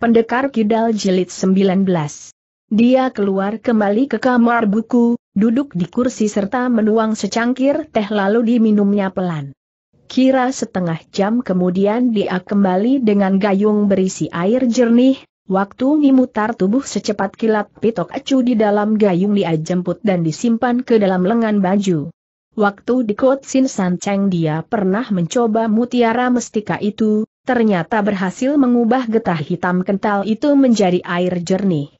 Pendekar Kidal Jilid 19. Dia keluar kembali ke kamar buku, duduk di kursi serta menuang secangkir teh lalu diminumnya pelan. Kira setengah jam kemudian dia kembali dengan gayung berisi air jernih, waktu memutar tubuh secepat kilat pitok acu di dalam gayung dia jemput dan disimpan ke dalam lengan baju. Waktu di Kotsin Sin dia pernah mencoba mutiara mestika itu, ternyata berhasil mengubah getah hitam kental itu menjadi air jernih.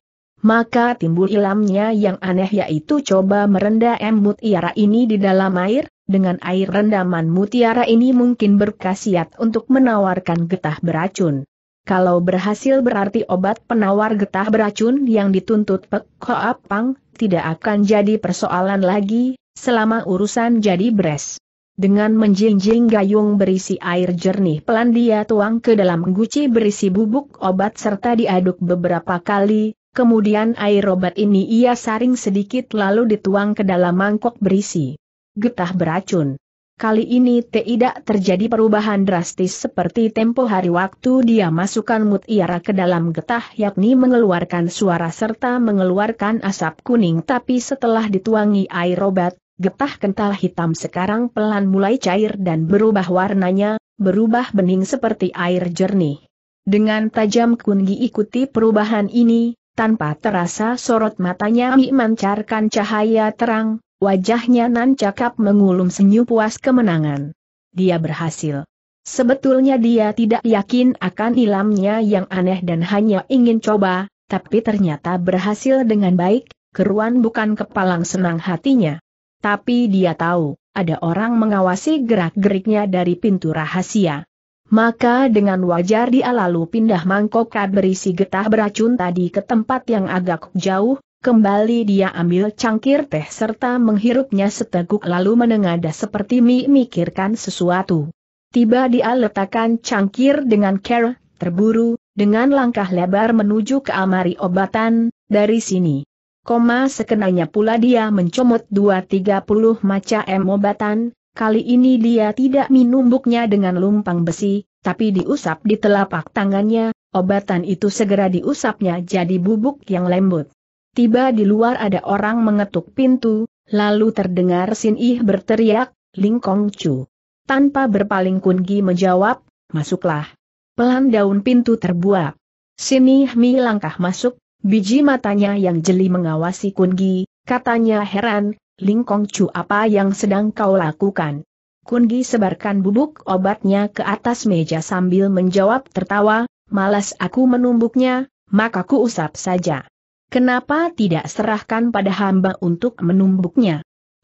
Maka timbul ilamnya yang aneh yaitu coba merendam mutiara ini di dalam air, dengan air rendaman mutiara ini mungkin berkhasiat untuk menawarkan getah beracun. Kalau berhasil berarti obat penawar getah beracun yang dituntut Pek Koapang tidak akan jadi persoalan lagi, selama urusan jadi beres. Dengan menjinjing gayung berisi air jernih pelan dia tuang ke dalam guci berisi bubuk obat serta diaduk beberapa kali, kemudian air obat ini ia saring sedikit lalu dituang ke dalam mangkok berisi getah beracun. Kali ini tidak terjadi perubahan drastis seperti tempo hari waktu dia masukkan mutiara ke dalam getah yakni mengeluarkan suara serta mengeluarkan asap kuning tapi setelah dituangi air obat, Getah kental hitam sekarang pelan mulai cair dan berubah warnanya, berubah bening seperti air jernih. Dengan tajam kungi ikuti perubahan ini, tanpa terasa sorot matanya memancarkan cahaya terang, wajahnya nan cakap mengulum senyum puas kemenangan. Dia berhasil. Sebetulnya dia tidak yakin akan ilamnya yang aneh dan hanya ingin coba, tapi ternyata berhasil dengan baik, keruan bukan kepalang senang hatinya. Tapi dia tahu, ada orang mengawasi gerak-geriknya dari pintu rahasia. Maka dengan wajar dia lalu pindah mangkok berisi getah beracun tadi ke tempat yang agak jauh, Kembali dia ambil cangkir teh serta menghirupnya seteguk lalu menengada seperti memikirkan sesuatu. Tiba dia letakkan cangkir dengan care, terburu, dengan langkah lebar menuju ke amari obatan, dari sini. Koma sekenanya pula dia mencomot 2-30 macam obatan, kali ini dia tidak minum buknya dengan lumpang besi, tapi diusap di telapak tangannya, obatan itu segera diusapnya jadi bubuk yang lembut. Tiba di luar ada orang mengetuk pintu, lalu terdengar Sin Ih berteriak, Ling Kong Chu. Tanpa berpaling Kun Gi menjawab, masuklah. Pelan daun pintu terbuak. Sin Ih Mi masuk, Biji matanya yang jeli mengawasi Kun Gi, katanya heran, Ling Kong Chu apa yang sedang kau lakukan? Kun Gi sebarkan bubuk obatnya ke atas meja sambil menjawab tertawa, malas aku menumbuknya, maka ku usap saja. Kenapa tidak serahkan pada hamba untuk menumbuknya?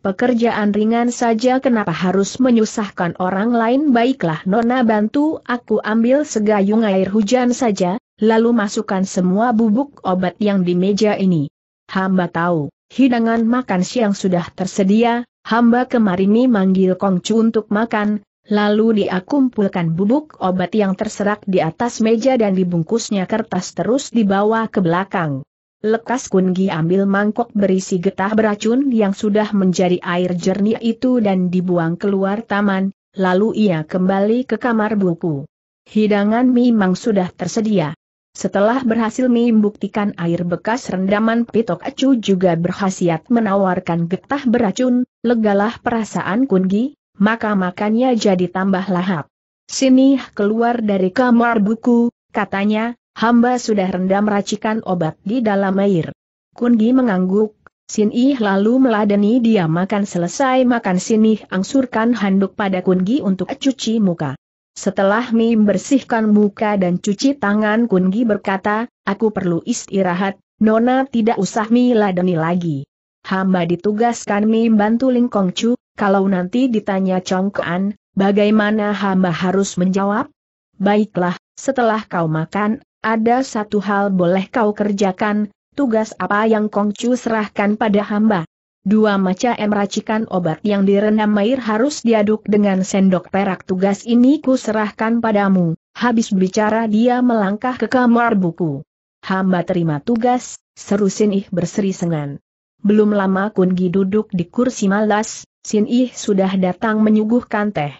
pekerjaan ringan saja kenapa harus menyusahkan orang lain baiklah Nona bantu aku ambil segayung air hujan saja, lalu masukkan semua bubuk obat yang di meja ini. Hamba tahu, hidangan makan siang sudah tersedia, hamba kemarin ini manggil Kongcu untuk makan, lalu diakumpulkan bubuk obat yang terserak di atas meja dan dibungkusnya kertas terus dibawa ke belakang. Lekas Kungi ambil mangkok berisi getah beracun yang sudah menjadi air jernih itu dan dibuang keluar taman, lalu ia kembali ke kamar buku. Hidangan memang sudah tersedia. Setelah berhasil membuktikan air bekas rendaman Pitok Acu juga berhasiat menawarkan getah beracun, legalah perasaan Kungi, maka makannya jadi tambah lahap. Sini keluar dari kamar buku, katanya, hamba sudah rendam racikan obat di dalam air. Kungi mengangguk, Sin Ih lalu meladeni dia makan selesai makan Sin Ih angsurkan handuk pada Kungi untuk cuci muka. Setelah Mim bersihkan muka dan cuci tangan Kungi berkata, aku perlu istirahat, Nona tidak usah Mi ladeni lagi. Hamba ditugaskan Mim bantu Ling Kongcu, kalau nanti ditanya congkoan, bagaimana hamba harus menjawab? Baiklah, setelah kau makan ada satu hal boleh kau kerjakan, tugas apa yang Kongcu serahkan pada hamba. Dua macam em racikan obat yang direndam air harus diaduk dengan sendok perak tugas ini ku serahkan padamu. Habis bicara dia melangkah ke kamar buku. Hamba terima tugas, seru Sin Ih berseri sengan. Belum lama Kun Gi duduk di kursi malas, Sin Ih sudah datang menyuguhkan teh.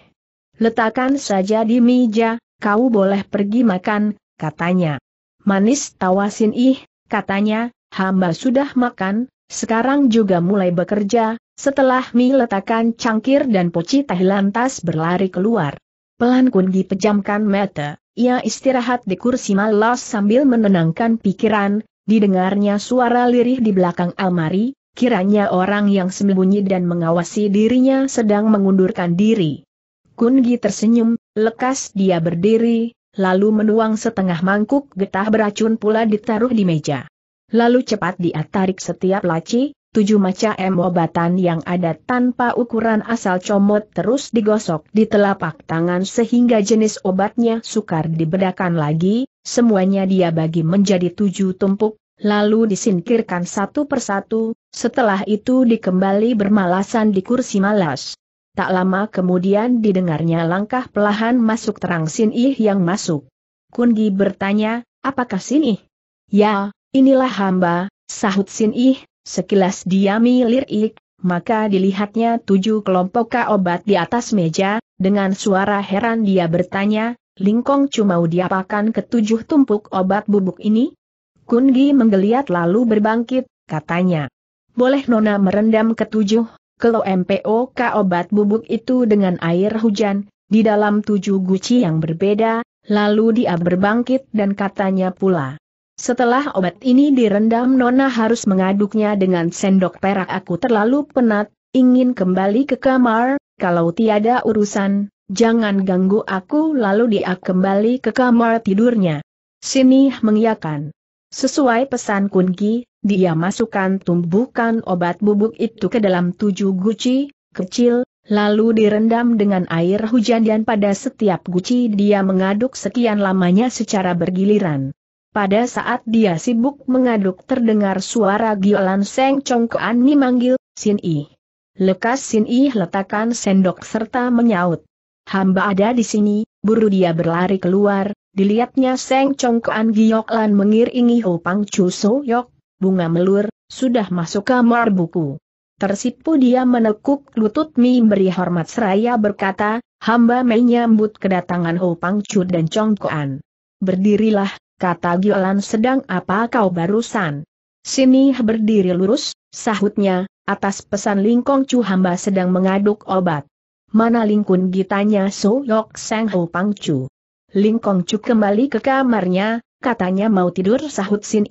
Letakkan saja di meja, kau boleh pergi makan, katanya. Manis tawasin Ih, katanya, hamba sudah makan, sekarang juga mulai bekerja, setelah Mi letakkan cangkir dan poci teh lantas berlari keluar. Pelan Kungi dipejamkan mata, ia istirahat di kursi malas sambil menenangkan pikiran, didengarnya suara lirih di belakang almari, kiranya orang yang sembunyi dan mengawasi dirinya sedang mengundurkan diri. Kungi tersenyum, lekas dia berdiri, lalu menuang setengah mangkuk getah beracun pula ditaruh di meja. Lalu cepat dia tarik setiap laci, tujuh macam obatan yang ada tanpa ukuran asal comot terus digosok di telapak tangan sehingga jenis obatnya sukar dibedakan lagi, semuanya dia bagi menjadi tujuh tumpuk, lalu disingkirkan satu persatu, setelah itu dikembali bermalasan di kursi malas. Tak lama kemudian didengarnya langkah pelahan masuk terang Sin Ih yang masuk. Kungi bertanya, apakah Sin Ih? Ya, inilah hamba, sahut Sin Ih, sekilas diami lirik, maka dilihatnya tujuh kelompok obat di atas meja, dengan suara heran dia bertanya, Lingkong cuma diapakan ketujuh tumpuk obat bubuk ini? Kungi menggeliat lalu berbangkit, katanya. Boleh Nona merendam ketujuh kalau MPOK obat bubuk itu dengan air hujan, di dalam tujuh guci yang berbeda, lalu dia berbangkit dan katanya pula. Setelah obat ini direndam Nona harus mengaduknya dengan sendok perak aku terlalu penat, ingin kembali ke kamar, kalau tiada urusan, jangan ganggu aku lalu dia kembali ke kamar tidurnya. Sini mengiakan. Sesuai pesan Kunki, dia masukkan tumbukan obat bubuk itu ke dalam tujuh guci, kecil, lalu direndam dengan air hujan dan pada setiap guci dia mengaduk sekian lamanya secara bergiliran. Pada saat dia sibuk mengaduk terdengar suara giolan Seng Chong Ani Ni manggil, Sin I. Lekas Sin I letakkan sendok serta menyaut. Hamba ada di sini, buru dia berlari keluar, dilihatnya Seng Chong Kean Giok mengiringi Hu Pang Chu So Yok, bunga melur, sudah masuk kamar buku. Tersipu dia menekuk lutut Mi beri hormat seraya berkata, hamba menyambut kedatangan Ho Pang Chu dan Chong Koan. Berdirilah, kata Giolan sedang apa kau barusan? Sini berdiri lurus, sahutnya, atas pesan Lingkong Chu hamba sedang mengaduk obat. Mana Lingkun gitanya So Yok Sang Ho Pang Chu. Lingkong Chu kembali ke kamarnya, katanya mau tidur sahut Sin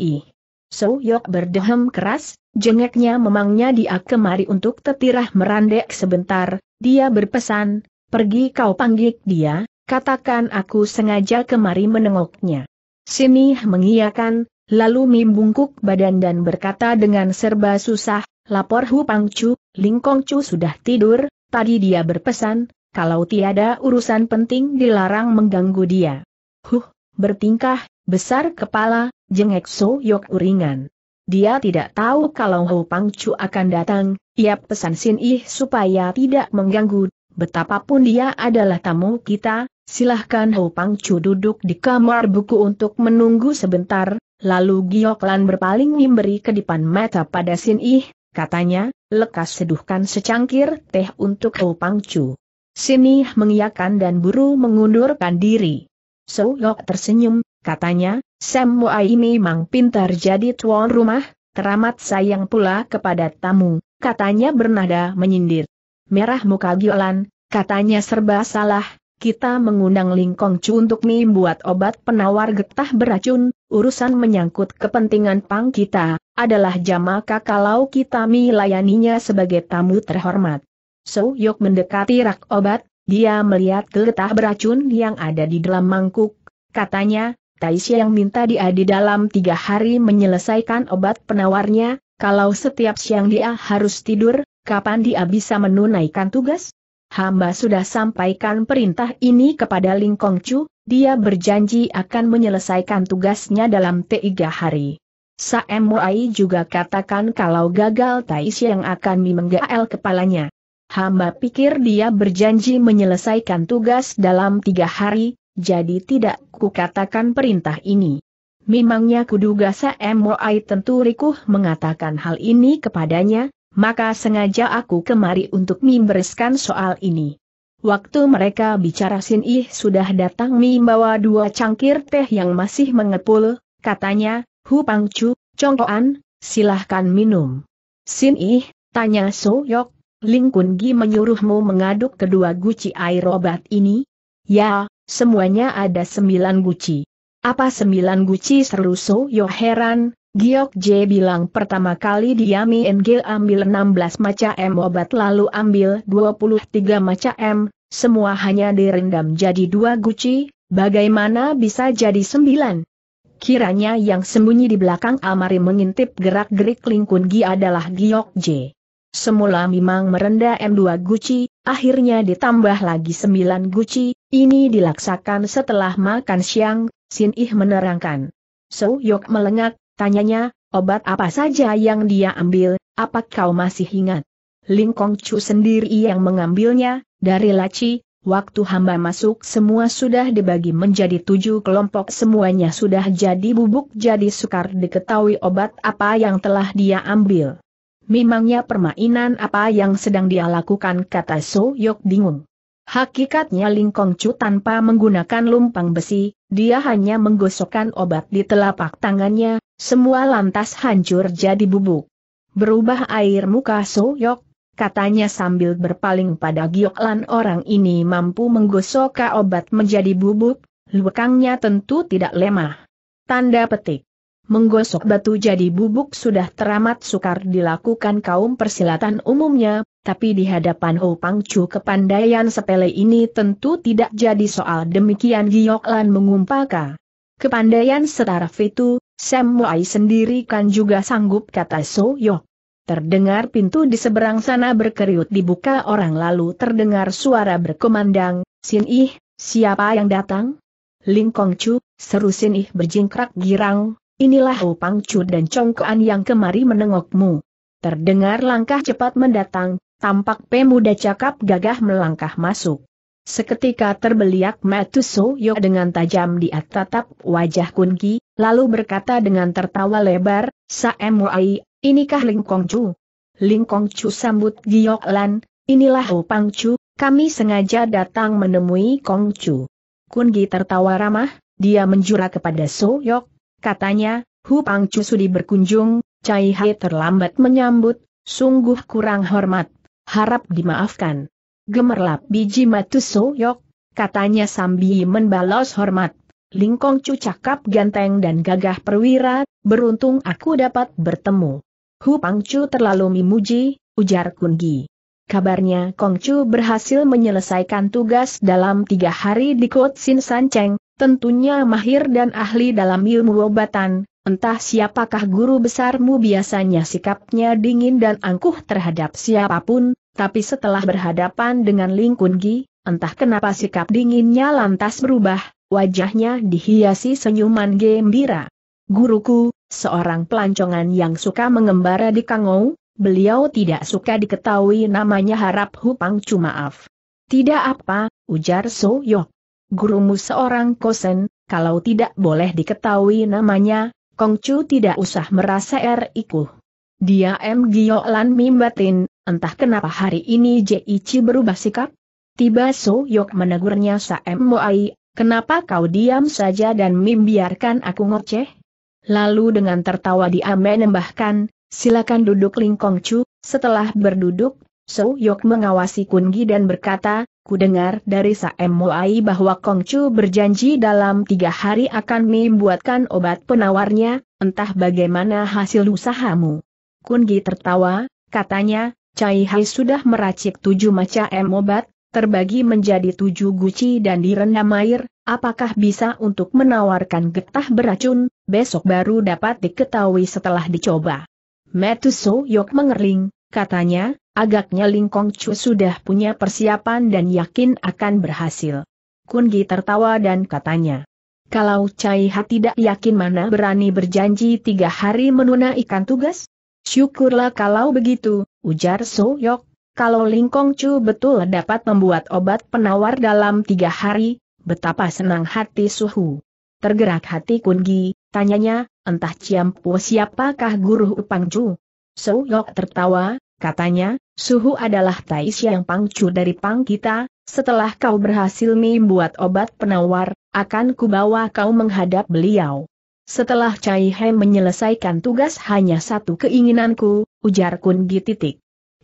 So Yok berdehem keras, jengeknya memangnya dia kemari untuk tetirah merandek sebentar, dia berpesan, pergi kau panggil dia, katakan aku sengaja kemari menengoknya. Sini mengiyakan, lalu membungkuk badan dan berkata dengan serba susah, lapor Hu Pangcu, Lingkongcu Chu sudah tidur, tadi dia berpesan, kalau tiada urusan penting dilarang mengganggu dia. Huh, bertingkah, besar kepala, Jengek So Yok uringan. Dia tidak tahu kalau Ho Pang Chu akan datang, ia pesan Sin Ih supaya tidak mengganggu, betapapun dia adalah tamu kita, silahkan Ho Pang Chu duduk di kamar buku untuk menunggu sebentar, lalu Giok Lan berpaling memberi kedipan mata pada Sin Ih, katanya, lekas seduhkan secangkir teh untuk Ho Pang Chu. Sin Ih mengiyakan dan buru mengundurkan diri. So Yok tersenyum, katanya, Sam ini memang pintar jadi tuan rumah, teramat sayang pula kepada tamu, katanya bernada menyindir. Merah muka Giolan, katanya serba salah, kita mengundang Lingkong Chu untuk buat obat penawar getah beracun, urusan menyangkut kepentingan pang kita, adalah jamaka kalau kita melayaninya sebagai tamu terhormat. So Yok mendekati rak obat, dia melihat getah beracun yang ada di dalam mangkuk, katanya, Taisha yang minta dia di dalam tiga hari menyelesaikan obat penawarnya, kalau setiap siang dia harus tidur, kapan dia bisa menunaikan tugas? Hamba sudah sampaikan perintah ini kepada Ling Kongcu, dia berjanji akan menyelesaikan tugasnya dalam tiga hari. Sa Mui juga katakan kalau gagal Taisha yang akan memenggal kepalanya. Hamba pikir dia berjanji menyelesaikan tugas dalam tiga hari, jadi tidak kukatakan perintah ini. Memangnya kuduga Moai tentu Rikuh mengatakan hal ini kepadanya, maka sengaja aku kemari untuk membereskan soal ini. Waktu mereka bicara Sin Ih sudah datang membawa dua cangkir teh yang masih mengepul, katanya, Hu Pangcu, Congkoan, silahkan minum. Sin Ih, tanya So Yok. Ling Kun Gi menyuruhmu mengaduk kedua guci air obat ini? Ya, Semuanya ada sembilan guci. Apa sembilan guci seru So Yo heran, Giok J bilang pertama kali dia MG ambil 16 macam M obat lalu ambil 23 maca M, semua hanya direndam jadi dua guci, bagaimana bisa jadi sembilan? Kiranya yang sembunyi di belakang Almari mengintip gerak-gerik Lingkun Gi adalah Giok J. Semula memang merenda M2 guci, akhirnya ditambah lagi 9 guci, ini dilaksakan setelah makan siang, Sin Ih menerangkan. So Yok melengak, tanyanya, obat apa saja yang dia ambil, apa kau masih ingat? Ling Kong Chu sendiri yang mengambilnya, dari laci, waktu hamba masuk semua sudah dibagi menjadi tujuh kelompok semuanya sudah jadi bubuk jadi sukar diketahui obat apa yang telah dia ambil. Memangnya permainan apa yang sedang dia lakukan kata So Yok bingung. Hakikatnya Kong Chu tanpa menggunakan lumpang besi, dia hanya menggosokkan obat di telapak tangannya, semua lantas hancur jadi bubuk. Berubah air muka Yok, katanya sambil berpaling pada Gioklan orang ini mampu menggosok obat menjadi bubuk, lukangnya tentu tidak lemah. Tanda petik. Menggosok batu jadi bubuk sudah teramat sukar dilakukan kaum persilatan umumnya, tapi di hadapan Ho Pang Chu kepandaian sepele ini tentu tidak jadi soal demikian Giok Lan mengumpaka. Kepandaian setara itu, Sam Wai sendiri kan juga sanggup kata So Yok. Terdengar pintu di seberang sana berkeriut dibuka orang lalu terdengar suara berkumandang, Sin Ih, siapa yang datang? Ling Kong Chu, seru Sin Ih berjingkrak girang, inilah Ho Pang Chu dan Chong Kuan yang kemari menengokmu. Terdengar langkah cepat mendatang, Tampak pemuda cakap gagah melangkah masuk. Seketika terbeliak Matusoyo dengan tajam di tatap wajah Kunki, lalu berkata dengan tertawa lebar, Saemuai, inikah Ling Chu? Ling Chu sambut Giok Lan, inilah Opang Chu, kami sengaja datang menemui Kongcu. Kungi tertawa ramah, dia menjura kepada Yok, katanya, Hu Chu sudi berkunjung, Cai Hai terlambat menyambut, sungguh kurang hormat harap dimaafkan. Gemerlap biji matu soyok, katanya sambil membalas hormat. Lingkong Cu cakap ganteng dan gagah perwira, beruntung aku dapat bertemu. Hu Pangcu terlalu memuji, ujar Kungi. Kabarnya Kong Kongcu berhasil menyelesaikan tugas dalam tiga hari di Kotsin Sin tentunya mahir dan ahli dalam ilmu obatan, Entah siapakah guru besarmu biasanya sikapnya dingin dan angkuh terhadap siapapun, tapi setelah berhadapan dengan Ling Kun entah kenapa sikap dinginnya lantas berubah, wajahnya dihiasi senyuman gembira. Guruku, seorang pelancongan yang suka mengembara di Kangou, beliau tidak suka diketahui namanya harap Hupang Cumaaf. Tidak apa, ujar So Yok. Gurumu seorang kosen, kalau tidak boleh diketahui namanya, Kongcu tidak usah merasa eriku. Dia M. lan mimbatin, entah kenapa hari ini Jici berubah sikap? Tiba So Yok menegurnya M. Moai, kenapa kau diam saja dan membiarkan aku ngoceh? Lalu dengan tertawa dia menambahkan, silakan duduk Ling Kongcu, setelah berduduk, So Yok mengawasi Kun Gi dan berkata, ku dengar dari Saem Moai bahwa Chu berjanji dalam tiga hari akan membuatkan obat penawarnya, entah bagaimana hasil usahamu. Kun Gi tertawa, katanya, Cai Hai sudah meracik tujuh macam obat, terbagi menjadi tujuh guci dan direndam air, apakah bisa untuk menawarkan getah beracun, besok baru dapat diketahui setelah dicoba. Metu So Yok mengerling, katanya, Agaknya Lingkong Chu sudah punya persiapan dan yakin akan berhasil. Kun Gi tertawa dan katanya. Kalau Cai Ha tidak yakin mana berani berjanji tiga hari menunaikan tugas? Syukurlah kalau begitu, ujar So Yok. Kalau Lingkong Chu betul dapat membuat obat penawar dalam tiga hari, betapa senang hati Suhu. Tergerak hati Kun Gi, tanyanya, entah Ciampu siapakah guru Upang Chu? So Yok tertawa, katanya, Suhu adalah Tai yang Pangcu dari pang kita. setelah kau berhasil membuat obat penawar, akan kubawa kau menghadap beliau. Setelah Cai He menyelesaikan tugas hanya satu keinginanku, ujar Kun Gi titik.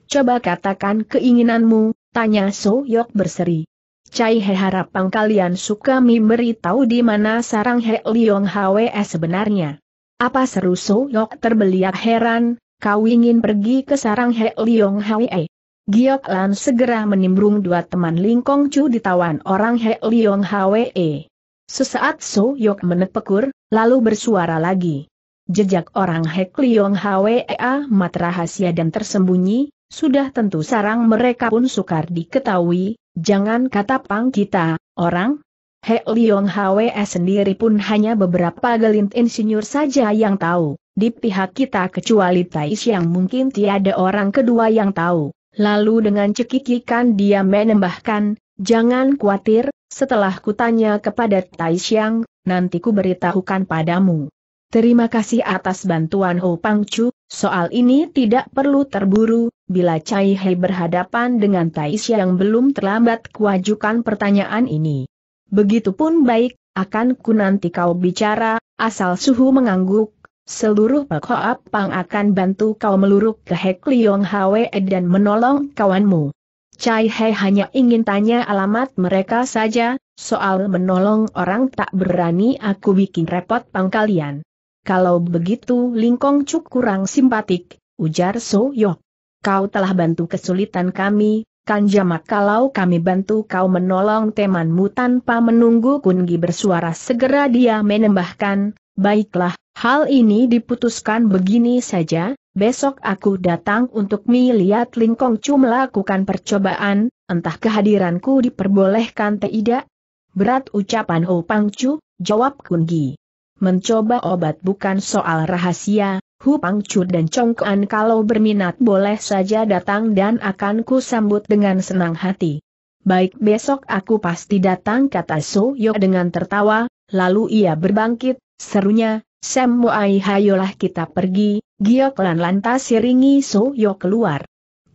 Coba katakan keinginanmu, tanya So Yok berseri. Cai He harap pang kalian suka memberi tahu di mana sarang He Liong Hwe sebenarnya. Apa seru So Yok terbeliak heran, kau ingin pergi ke sarang He Leong Hwee? Giok Lan segera menimbrung dua teman Lingkong Chu ditawan orang He Leong Hwee. Sesaat So Yok menepekur, lalu bersuara lagi. Jejak orang He Leong Hwee amat rahasia dan tersembunyi, sudah tentu sarang mereka pun sukar diketahui, jangan kata pang kita, orang, He Leong Hwe sendiri pun hanya beberapa gelint insinyur saja yang tahu, di pihak kita kecuali Tais yang mungkin tiada orang kedua yang tahu. Lalu dengan cekikikan dia menambahkan, jangan khawatir, setelah kutanya kepada Tai Xiang, nanti ku beritahukan padamu. Terima kasih atas bantuan Ho Pang Chu, soal ini tidak perlu terburu, bila Cai He berhadapan dengan Tai yang belum terlambat kuajukan pertanyaan ini. Begitupun baik, akan ku nanti kau bicara, asal suhu mengangguk, seluruh Pekoap Pang akan bantu kau meluruk ke Hek Liong Hwe dan menolong kawanmu. Chai He hanya ingin tanya alamat mereka saja, soal menolong orang tak berani aku bikin repot pang kalian. Kalau begitu Lingkong Cuk kurang simpatik, ujar So Yok. Kau telah bantu kesulitan kami, Kan jamak kalau kami bantu kau menolong temanmu tanpa menunggu Kungi bersuara segera dia menembahkan, baiklah, hal ini diputuskan begini saja, besok aku datang untuk melihat Lingkong Chu melakukan percobaan, entah kehadiranku diperbolehkan tidak? Berat ucapan Ho Chu, jawab Kungi. Mencoba obat bukan soal rahasia, Hu Pangcu dan Kuan kalau berminat boleh saja datang dan akan ku sambut dengan senang hati. Baik besok aku pasti datang kata So Soyo dengan tertawa, lalu ia berbangkit, serunya, Sam Muai hayolah kita pergi, Giok Lan lantas So Soyo keluar.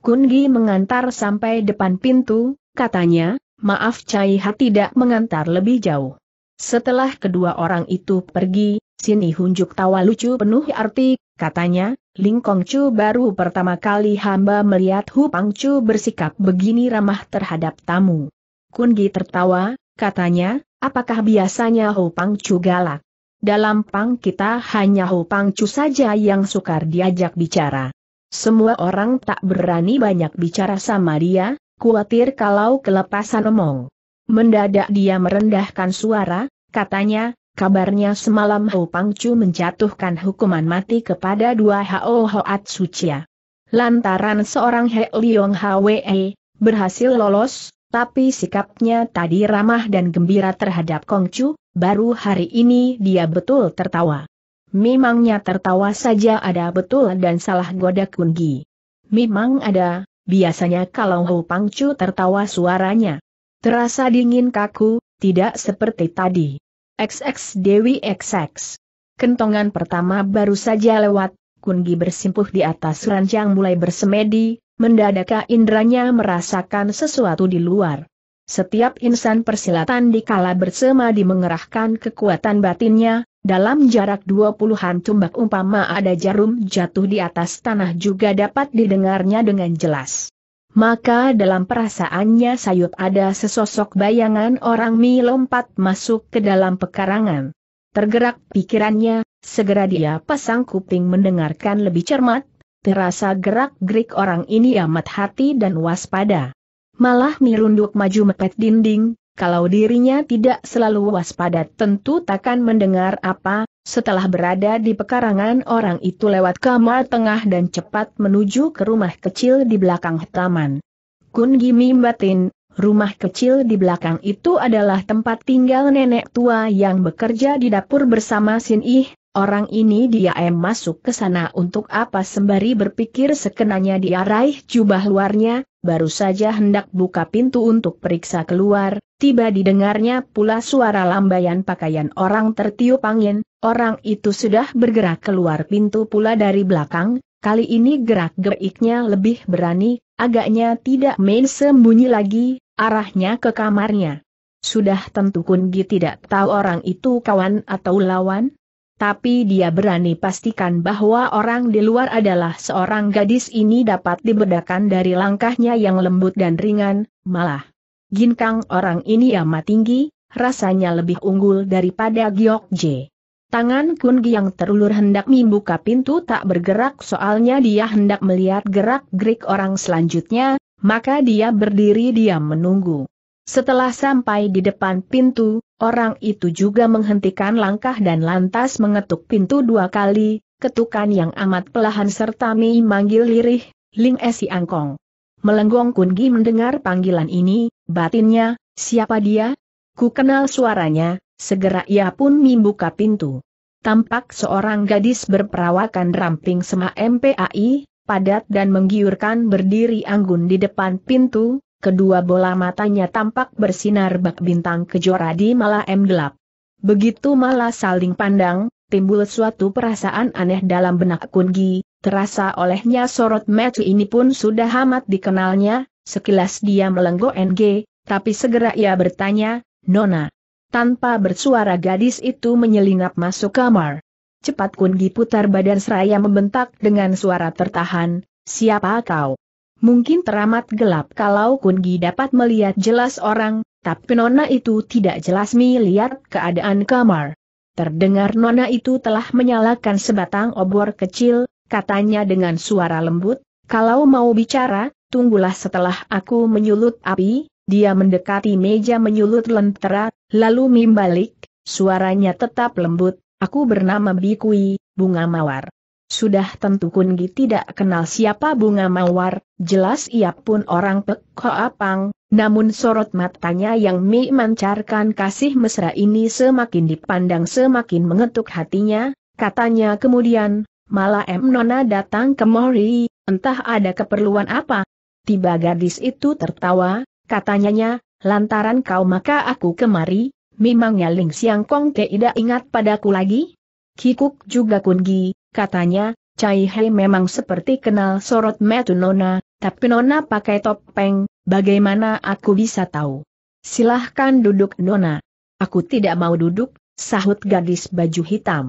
Kunggi mengantar sampai depan pintu, katanya, maaf Cai Ha tidak mengantar lebih jauh. Setelah kedua orang itu pergi, Sini Hunjuk tawa lucu penuh arti, katanya, Ling Kong Chu baru pertama kali hamba melihat Hu Pang Chu bersikap begini ramah terhadap tamu. Kun Gi tertawa, katanya, apakah biasanya Hu Pang Chu galak? Dalam pang kita hanya Hu Pang Chu saja yang sukar diajak bicara. Semua orang tak berani banyak bicara sama dia, khawatir kalau kelepasan omong. Mendadak dia merendahkan suara, katanya, kabarnya semalam Hou Pangcu menjatuhkan hukuman mati kepada dua Hao Hoat Sucia. Lantaran seorang He Liong Hwe berhasil lolos, tapi sikapnya tadi ramah dan gembira terhadap Kongcu, baru hari ini dia betul tertawa. Memangnya tertawa saja ada betul dan salah goda kungi. Memang ada, biasanya kalau Hou Pangcu tertawa suaranya Terasa dingin kaku, tidak seperti tadi. XX Dewi XX. Kentongan pertama baru saja lewat, Kungi bersimpuh di atas ranjang mulai bersemedi, mendadak indranya merasakan sesuatu di luar. Setiap insan persilatan di kala bersemadi mengerahkan kekuatan batinnya, dalam jarak dua puluhan tumbak umpama ada jarum jatuh di atas tanah juga dapat didengarnya dengan jelas maka dalam perasaannya sayup ada sesosok bayangan orang Mi lompat masuk ke dalam pekarangan. Tergerak pikirannya, segera dia pasang kuping mendengarkan lebih cermat, terasa gerak-gerik orang ini amat hati dan waspada. Malah mirunduk maju mepet dinding, kalau dirinya tidak selalu waspada tentu takkan mendengar apa setelah berada di pekarangan orang itu lewat kamar tengah dan cepat menuju ke rumah kecil di belakang taman. Kun Gimi batin, rumah kecil di belakang itu adalah tempat tinggal nenek tua yang bekerja di dapur bersama Sin Ih, orang ini dia em masuk ke sana untuk apa sembari berpikir sekenanya dia raih jubah luarnya, baru saja hendak buka pintu untuk periksa keluar, tiba didengarnya pula suara lambaian pakaian orang tertiup angin, Orang itu sudah bergerak keluar pintu pula dari belakang, kali ini gerak geriknya lebih berani, agaknya tidak main sembunyi lagi, arahnya ke kamarnya. Sudah tentu Kungi tidak tahu orang itu kawan atau lawan, tapi dia berani pastikan bahwa orang di luar adalah seorang gadis ini dapat dibedakan dari langkahnya yang lembut dan ringan, malah. Ginkang orang ini amat tinggi, rasanya lebih unggul daripada Giok J. Tangan Kun yang terulur hendak membuka pintu tak bergerak soalnya dia hendak melihat gerak-gerik orang selanjutnya, maka dia berdiri diam menunggu. Setelah sampai di depan pintu, orang itu juga menghentikan langkah dan lantas mengetuk pintu dua kali, ketukan yang amat pelahan serta Mi manggil lirih, Ling Esi Angkong. Melenggong Kun Gi mendengar panggilan ini, batinnya, siapa dia? Ku kenal suaranya, Segera ia pun membuka pintu. Tampak seorang gadis berperawakan ramping sema MPAI, padat dan menggiurkan berdiri anggun di depan pintu, kedua bola matanya tampak bersinar bak bintang kejora di malam M gelap. Begitu malah saling pandang, timbul suatu perasaan aneh dalam benak Kungi, terasa olehnya sorot metu ini pun sudah amat dikenalnya, sekilas dia melenggo NG, tapi segera ia bertanya, Nona, tanpa bersuara gadis itu menyelinap masuk kamar. Cepat Kungi putar badan seraya membentak dengan suara tertahan, siapa kau? Mungkin teramat gelap kalau Kungi dapat melihat jelas orang, tapi nona itu tidak jelas melihat keadaan kamar. Terdengar nona itu telah menyalakan sebatang obor kecil, katanya dengan suara lembut, kalau mau bicara, tunggulah setelah aku menyulut api, dia mendekati meja menyulut lentera, lalu membalik, suaranya tetap lembut, aku bernama Bikui, bunga mawar. Sudah tentu Kungi tidak kenal siapa bunga mawar, jelas ia pun orang peko Apang, namun sorot matanya yang memancarkan kasih mesra ini semakin dipandang semakin mengetuk hatinya, katanya kemudian, malah M Nona datang ke Mori, entah ada keperluan apa. Tiba gadis itu tertawa, katanya, lantaran kau maka aku kemari, memangnya Ling Siang Kong tidak ingat padaku lagi? Kikuk juga kungi, katanya, Cai Hei memang seperti kenal sorot metu Nona, tapi Nona pakai topeng, bagaimana aku bisa tahu? Silahkan duduk Nona. Aku tidak mau duduk, sahut gadis baju hitam.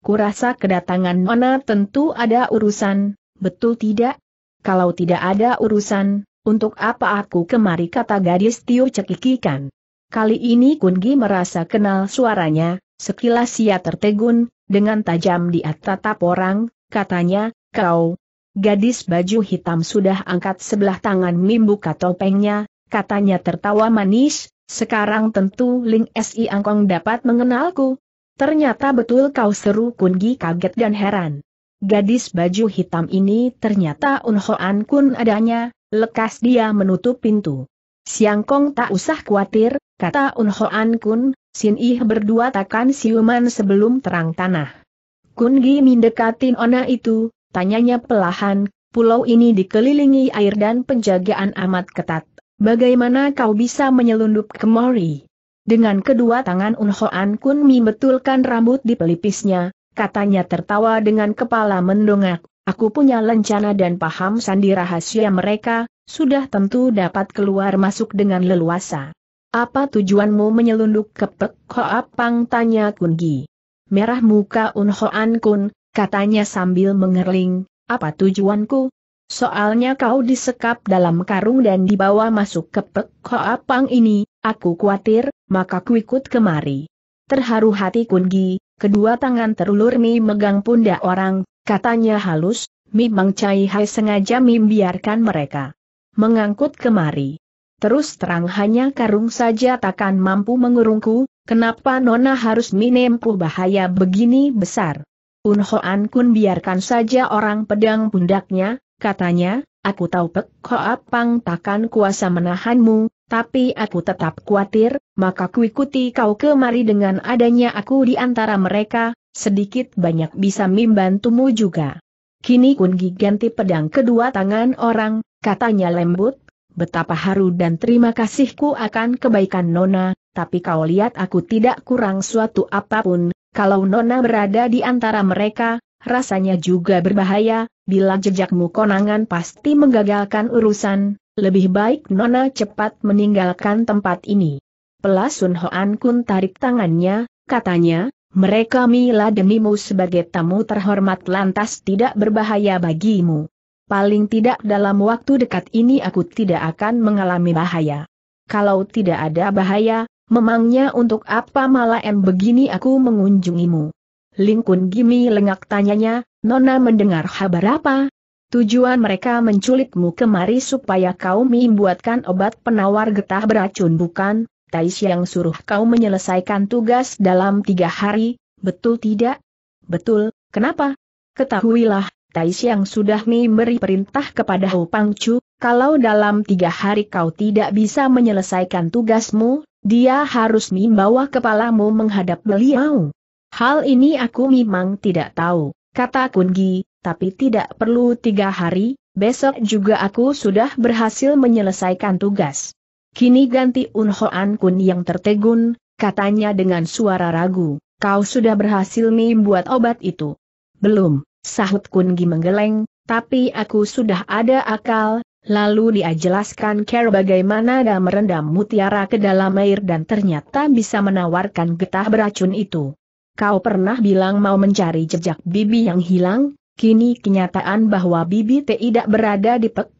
Kurasa kedatangan Nona tentu ada urusan, betul tidak? Kalau tidak ada urusan, untuk apa aku kemari kata gadis Tiu cekikikan. Kali ini Kungi merasa kenal suaranya, sekilas ia tertegun, dengan tajam di tatap orang, katanya, kau. Gadis baju hitam sudah angkat sebelah tangan membuka topengnya, katanya tertawa manis, sekarang tentu Ling Si Angkong dapat mengenalku. Ternyata betul kau seru Kungi kaget dan heran. Gadis baju hitam ini ternyata Unhoan Kun adanya, Lekas dia menutup pintu. Siang Kong tak usah khawatir, kata Un Kun, Sin Ih berdua takkan siuman sebelum terang tanah. Kun Gi mendekatin Ona itu, tanyanya pelahan, pulau ini dikelilingi air dan penjagaan amat ketat. Bagaimana kau bisa menyelundup ke Mori? Dengan kedua tangan Un Kun membetulkan rambut di pelipisnya, katanya tertawa dengan kepala mendongak, Aku punya lencana dan paham sandi rahasia mereka, sudah tentu dapat keluar masuk dengan leluasa. Apa tujuanmu menyelundup ke Pek Hoapang tanya Gi. Merah muka Unhoan Kun, katanya sambil mengerling, apa tujuanku? Soalnya kau disekap dalam karung dan dibawa masuk ke Pek Hoapang ini, aku khawatir, maka ku ikut kemari. Terharu hati Gi, kedua tangan terulur nih megang pundak orang, Katanya halus, Mimang Chai Hai sengaja membiarkan mereka mengangkut kemari. Terus terang hanya karung saja takkan mampu mengurungku, kenapa Nona harus menempuh bahaya begini besar? Unhoan kun biarkan saja orang pedang pundaknya, katanya, aku tahu Pek Hoa Pang takkan kuasa menahanmu, tapi aku tetap khawatir, maka ku ikuti kau kemari dengan adanya aku di antara mereka, Sedikit banyak bisa membantumu juga. Kini Kungi ganti pedang kedua tangan orang, katanya lembut, betapa haru dan terima kasihku akan kebaikan Nona, tapi kau lihat aku tidak kurang suatu apapun, kalau Nona berada di antara mereka, rasanya juga berbahaya, bila jejakmu konangan pasti menggagalkan urusan, lebih baik Nona cepat meninggalkan tempat ini. Pelasun Hoan Kun tarik tangannya, katanya, mereka mila demimu sebagai tamu terhormat lantas tidak berbahaya bagimu. Paling tidak dalam waktu dekat ini aku tidak akan mengalami bahaya. Kalau tidak ada bahaya, memangnya untuk apa malah em begini aku mengunjungimu? Lingkun Gimi lengak tanyanya, Nona mendengar kabar apa? Tujuan mereka menculikmu kemari supaya kau membuatkan obat penawar getah beracun bukan? Tai yang suruh kau menyelesaikan tugas dalam tiga hari, betul tidak? Betul, kenapa? Ketahuilah, Tai yang sudah memberi perintah kepada Ho Pang Chu, kalau dalam tiga hari kau tidak bisa menyelesaikan tugasmu, dia harus membawa kepalamu menghadap beliau. Hal ini aku memang tidak tahu, kata Kun Kungi, tapi tidak perlu tiga hari, besok juga aku sudah berhasil menyelesaikan tugas. Kini ganti Un Hoan Kun yang tertegun, katanya dengan suara ragu, kau sudah berhasil membuat obat itu. Belum, sahut Kun Gi menggeleng, tapi aku sudah ada akal, lalu dia jelaskan care bagaimana dia merendam mutiara ke dalam air dan ternyata bisa menawarkan getah beracun itu. Kau pernah bilang mau mencari jejak bibi yang hilang, Kini kenyataan bahwa Bibi tidak berada di Pek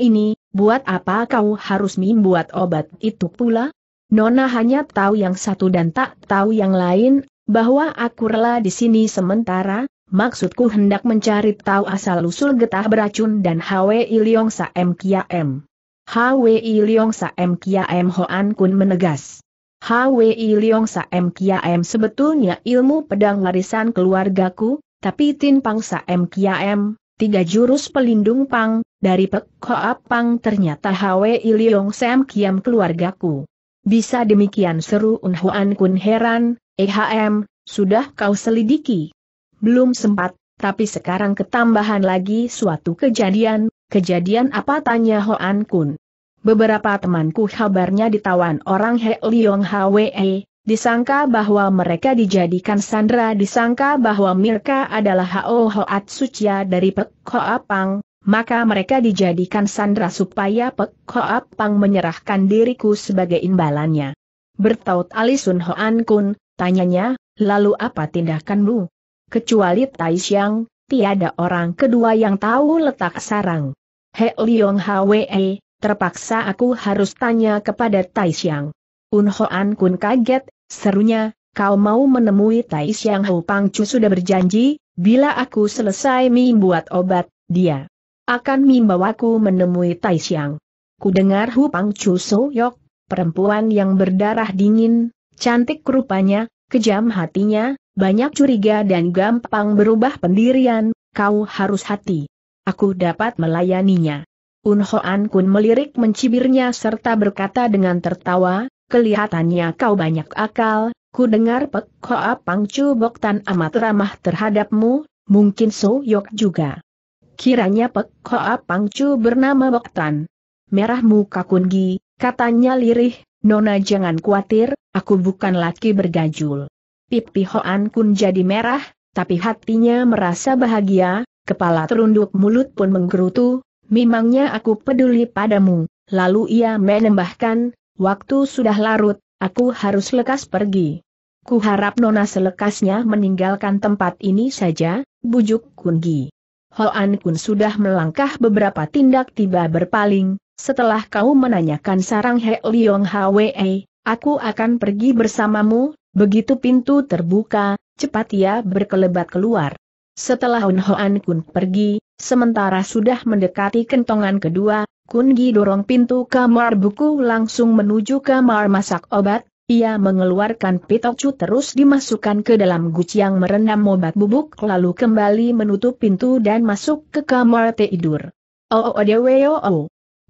ini, buat apa kau harus membuat obat itu pula? Nona hanya tahu yang satu dan tak tahu yang lain, bahwa aku rela di sini sementara, maksudku hendak mencari tahu asal-usul getah beracun dan Hwi Liong Saem Kia M. Hwi Liong Saem Kia M Hoan Kun menegas. Hwi Liong Saem Kia M sebetulnya ilmu pedang warisan keluargaku, tapi Tin Pang Kia Kiam, tiga jurus pelindung Pang, dari Pek Hoa Pang ternyata Hwe Iliong Sam Kiam keluargaku. Bisa demikian seru Unhuan Kun heran, EHM, sudah kau selidiki. Belum sempat, tapi sekarang ketambahan lagi suatu kejadian, kejadian apa tanya Hoan Kun. Beberapa temanku kabarnya ditawan orang He Liong Hwe, disangka bahwa mereka dijadikan sandra. disangka bahwa Mirka adalah Hao Hoat Sucia dari Pek apang, maka mereka dijadikan sandra supaya Pek apang menyerahkan diriku sebagai imbalannya. Bertaut Ali Sun Hoan Kun, tanyanya, lalu apa tindakanmu? Kecuali Tai Xiang, tiada orang kedua yang tahu letak sarang. He Liong Hwe, terpaksa aku harus tanya kepada Tai Xiang. Un Hoan Kun kaget, Serunya, kau mau menemui Tai Xiang Hou Chu sudah berjanji, bila aku selesai membuat obat, dia akan membawaku menemui Tai Xiang. Ku dengar Hu So Yok, perempuan yang berdarah dingin, cantik rupanya, kejam hatinya, banyak curiga dan gampang berubah pendirian, kau harus hati. Aku dapat melayaninya. Unhoan Kun melirik mencibirnya serta berkata dengan tertawa, kelihatannya kau banyak akal, ku dengar Pek Hoa Pang Bok Tan amat ramah terhadapmu, mungkin So Yok juga. Kiranya Pek Hoa bernama Bok Tan. Merah muka kungi, katanya lirih, Nona jangan khawatir, aku bukan laki bergajul. Pipi Hoan Kun jadi merah, tapi hatinya merasa bahagia, kepala terunduk mulut pun menggerutu, memangnya aku peduli padamu. Lalu ia menambahkan, Waktu sudah larut, aku harus lekas pergi. Ku harap Nona selekasnya meninggalkan tempat ini saja, bujuk Kungi. Hoan Kun sudah melangkah beberapa tindak tiba berpaling, setelah kau menanyakan sarang He Liong Hwe, aku akan pergi bersamamu, begitu pintu terbuka, cepat ia berkelebat keluar. Setelah Hoan Kun pergi, sementara sudah mendekati kentongan kedua, Kungi dorong pintu kamar buku langsung menuju kamar masak obat, ia mengeluarkan pitocu terus dimasukkan ke dalam guci yang merendam obat bubuk lalu kembali menutup pintu dan masuk ke kamar tidur. oh. oh, oh, oh.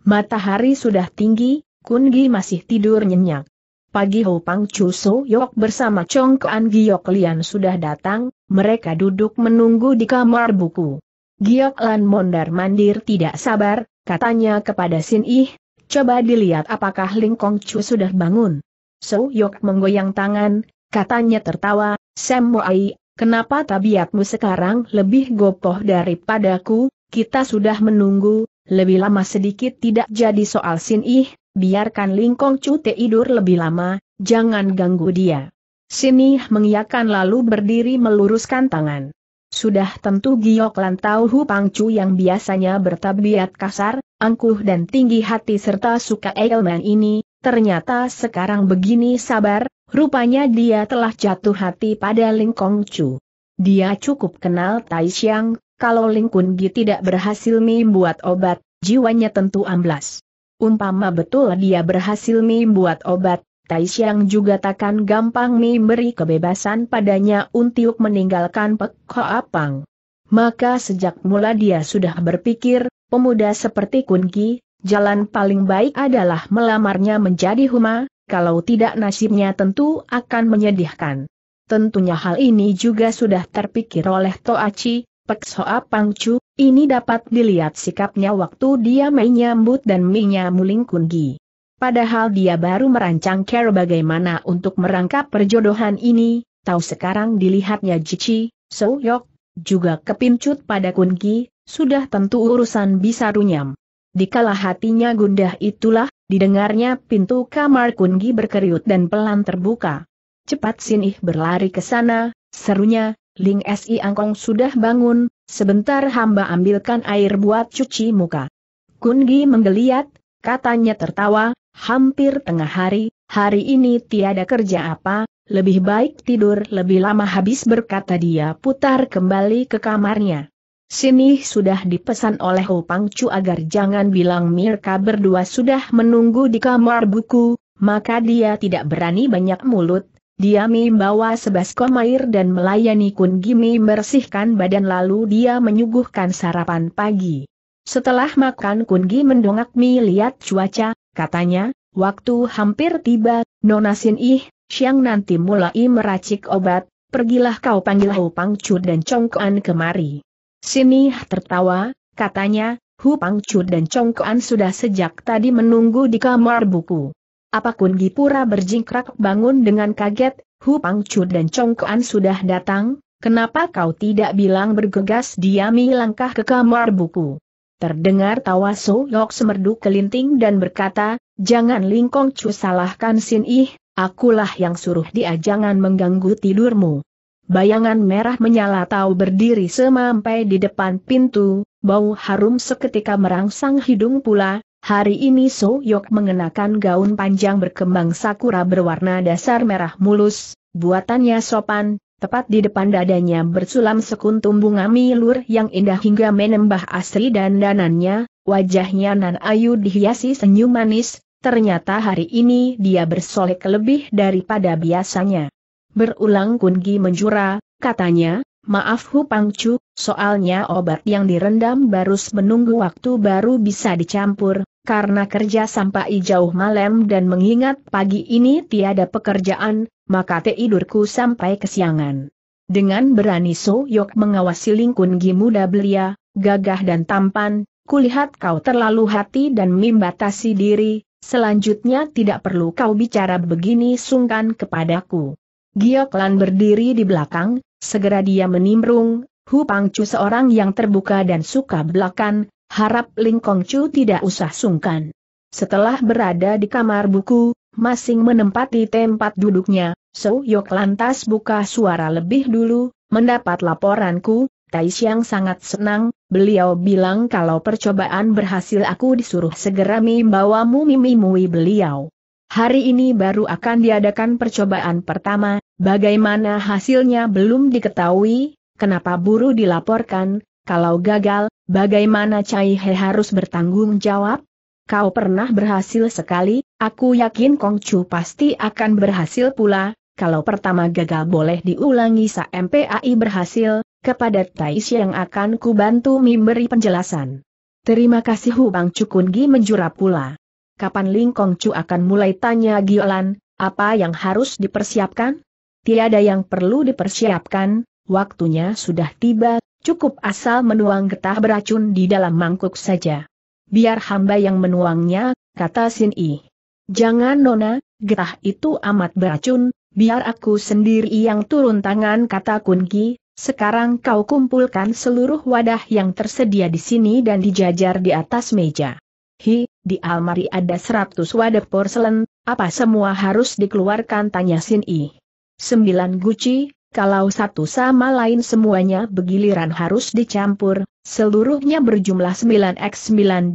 Matahari sudah tinggi, Kungi masih tidur nyenyak. Pagi Ho Pang Chu Yok bersama Chong Kuan Giok Lian sudah datang, mereka duduk menunggu di kamar buku. Giok Lan mondar mandir tidak sabar, Katanya kepada Sin Ih, coba dilihat apakah Ling Kong Chu sudah bangun. So Yok menggoyang tangan, katanya tertawa, Sam Moai, kenapa tabiatmu sekarang lebih gopoh daripadaku, kita sudah menunggu, lebih lama sedikit tidak jadi soal Sin Ih, biarkan Ling Kong Chu tidur lebih lama, jangan ganggu dia. Sin Ih mengiakan lalu berdiri meluruskan tangan. Sudah tentu Giok Lan tahu Hu Pangcu yang biasanya bertabiat kasar, angkuh dan tinggi hati serta suka Elman ini, ternyata sekarang begini sabar, rupanya dia telah jatuh hati pada Ling Kong Chu. Dia cukup kenal Tai Xiang, kalau Ling Kun Gi tidak berhasil membuat obat, jiwanya tentu amblas. Umpama betul dia berhasil membuat obat, Tai Taishiang juga takkan gampang nih beri kebebasan padanya untuk meninggalkan Pek Apang. Maka sejak mula dia sudah berpikir, pemuda seperti Ki, jalan paling baik adalah melamarnya menjadi Huma, kalau tidak nasibnya tentu akan menyedihkan. Tentunya hal ini juga sudah terpikir oleh Toachi, Pek Soa Pangcu, ini dapat dilihat sikapnya waktu dia menyambut dan Ki. Padahal dia baru merancang cara bagaimana untuk merangkap perjodohan ini, tahu sekarang dilihatnya Jici, Soyok, juga kepincut pada Kunki, sudah tentu urusan bisa runyam. Di Dikala hatinya gundah itulah, didengarnya pintu kamar Kungi berkeriut dan pelan terbuka. Cepat Sinih berlari ke sana, serunya, Ling Si Angkong sudah bangun, sebentar hamba ambilkan air buat cuci muka. Kungi menggeliat, katanya tertawa, hampir tengah hari, hari ini tiada kerja apa, lebih baik tidur lebih lama habis berkata dia putar kembali ke kamarnya. Sini sudah dipesan oleh Ho Chu agar jangan bilang Mirka berdua sudah menunggu di kamar buku, maka dia tidak berani banyak mulut. Dia membawa sebaskom air dan melayani Kun Gimi membersihkan badan lalu dia menyuguhkan sarapan pagi. Setelah makan Kun Gimi mendongak lihat cuaca, Katanya, waktu hampir tiba, Nona Sin Ih, siang nanti mulai meracik obat, pergilah kau panggil Hu Pang Chu dan Congkoan kemari. Sini tertawa, katanya, Hu Pang Chu dan Congkoan sudah sejak tadi menunggu di kamar buku. Apakun Gipura berjingkrak bangun dengan kaget, Hu Pang Chu dan Congkoan sudah datang, kenapa kau tidak bilang bergegas diami langkah ke kamar buku? Terdengar tawa So Yok semerdu kelinting dan berkata, Jangan Lingkong cu salahkan Sin Ih, akulah yang suruh dia jangan mengganggu tidurmu. Bayangan merah menyala tahu berdiri semampai di depan pintu, bau harum seketika merangsang hidung pula, hari ini So Yok mengenakan gaun panjang berkembang sakura berwarna dasar merah mulus, buatannya sopan, Tepat di depan dadanya bersulam sekuntum bunga milur yang indah hingga menembah asri dan danannya, wajahnya Nan Ayu dihiasi senyum manis, ternyata hari ini dia bersolek lebih daripada biasanya. Berulang Kungi menjura, katanya, maaf Hu Pangcu, soalnya obat yang direndam baru menunggu waktu baru bisa dicampur, karena kerja sampai jauh malam dan mengingat pagi ini tiada pekerjaan, maka tidurku sampai kesiangan. Dengan berani So Yok mengawasi Lingkun Gi muda belia, gagah dan tampan, kulihat kau terlalu hati dan membatasi diri, selanjutnya tidak perlu kau bicara begini sungkan kepadaku. Giok lan berdiri di belakang, segera dia menimbrung, Hu Pangcu seorang yang terbuka dan suka belakang, Harap Ling Kong Chu tidak usah sungkan. Setelah berada di kamar buku, masing menempati tempat duduknya, So Yok lantas buka suara lebih dulu, mendapat laporanku, Tai Xiang sangat senang, beliau bilang kalau percobaan berhasil aku disuruh segera membawamu mimimui beliau. Hari ini baru akan diadakan percobaan pertama, bagaimana hasilnya belum diketahui, kenapa buru dilaporkan, kalau gagal, bagaimana Cai He harus bertanggung jawab? Kau pernah berhasil sekali, aku yakin Kong Chu pasti akan berhasil pula, kalau pertama gagal boleh diulangi sampai MPAI berhasil, kepada Tais yang akan kubantu memberi penjelasan. Terima kasih Hubang Cukun Gi menjura pula. Kapan Ling Kong Chu akan mulai tanya Giolan, apa yang harus dipersiapkan? Tiada yang perlu dipersiapkan, waktunya sudah tiba, cukup asal menuang getah beracun di dalam mangkuk saja. Biar hamba yang menuangnya, kata Sin I. Jangan nona, getah itu amat beracun, biar aku sendiri yang turun tangan kata Kun Kunki, sekarang kau kumpulkan seluruh wadah yang tersedia di sini dan dijajar di atas meja. Hi, di almari ada seratus wadah porselen, apa semua harus dikeluarkan tanya Sin I. Sembilan guci, kalau satu sama lain semuanya begiliran harus dicampur, seluruhnya berjumlah 9x981,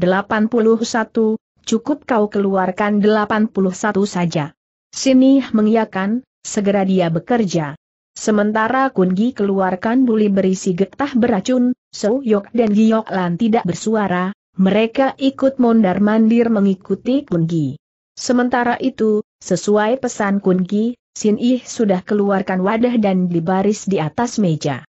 cukup kau keluarkan 81 saja. Sini mengiakan, ya segera dia bekerja. Sementara Kungi keluarkan buli berisi getah beracun, So yok dan Giok Lan tidak bersuara, mereka ikut mondar-mandir mengikuti Kungi. Sementara itu, sesuai pesan Kungi, Sin Ih sudah keluarkan wadah dan dibaris di atas meja.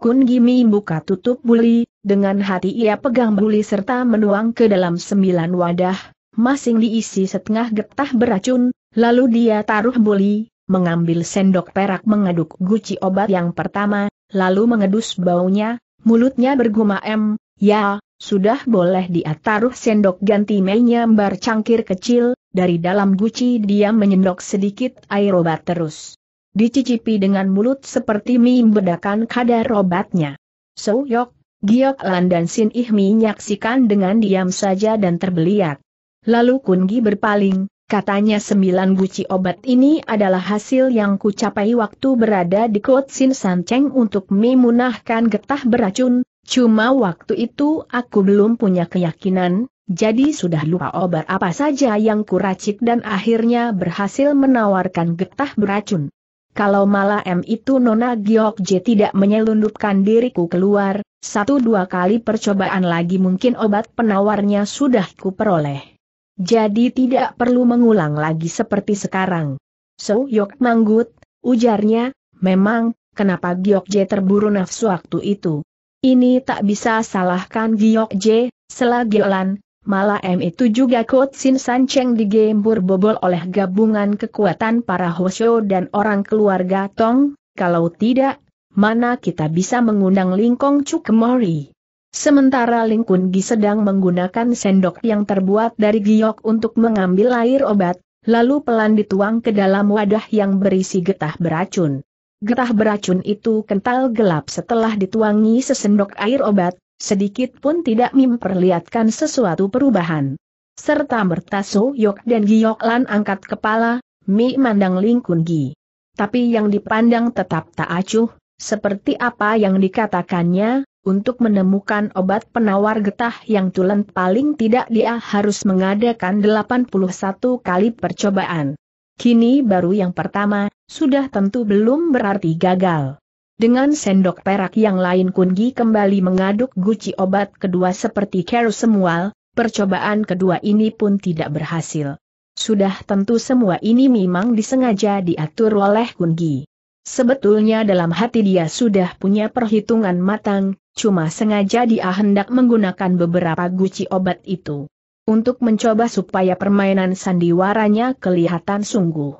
Kun Gimi buka tutup buli, dengan hati ia pegang buli serta menuang ke dalam sembilan wadah, masing diisi setengah getah beracun, lalu dia taruh buli, mengambil sendok perak mengaduk guci obat yang pertama, lalu mengedus baunya, mulutnya bergumam, ya, sudah boleh dia taruh sendok ganti bar cangkir kecil, dari dalam guci dia menyendok sedikit air obat terus. Dicicipi dengan mulut seperti mie membedakan kadar obatnya. So yok, Giok Lan dan Sin Ih menyaksikan dengan diam saja dan terbeliat. Lalu Kungi berpaling, Katanya sembilan guci obat ini adalah hasil yang kucapai waktu berada di Kot Sin San Cheng untuk memunahkan getah beracun, Cuma waktu itu aku belum punya keyakinan, jadi sudah lupa obat apa saja yang kuracik dan akhirnya berhasil menawarkan getah beracun. Kalau malah M itu Nona Giok J tidak menyelundupkan diriku keluar, satu dua kali percobaan lagi mungkin obat penawarnya sudah kuperoleh. Jadi tidak perlu mengulang lagi seperti sekarang. So Yok Manggut, ujarnya, memang, kenapa Giok J terburu nafsu waktu itu? Ini tak bisa salahkan Giok J, selagi Lan, malah M itu juga Kot Sin San Cheng digembur bobol oleh gabungan kekuatan para Hoshio dan orang keluarga Tong, kalau tidak, mana kita bisa mengundang Lingkong Chu Kemori. Sementara Lingkun Gi sedang menggunakan sendok yang terbuat dari giok untuk mengambil air obat, lalu pelan dituang ke dalam wadah yang berisi getah beracun. Getah beracun itu kental gelap setelah dituangi sesendok air obat, sedikit pun tidak memperlihatkan sesuatu perubahan. Serta Mertaso, Yok dan Giok Lan angkat kepala, Mi mandang Ling Gi. Tapi yang dipandang tetap tak acuh, seperti apa yang dikatakannya, untuk menemukan obat penawar getah yang tulen paling tidak dia harus mengadakan 81 kali percobaan. Kini baru yang pertama, sudah tentu belum berarti gagal. Dengan sendok perak yang lain Kungi kembali mengaduk guci obat kedua seperti semual, percobaan kedua ini pun tidak berhasil. Sudah tentu semua ini memang disengaja diatur oleh Kungi. Sebetulnya dalam hati dia sudah punya perhitungan matang, cuma sengaja dia hendak menggunakan beberapa guci obat itu untuk mencoba supaya permainan sandiwaranya kelihatan sungguh.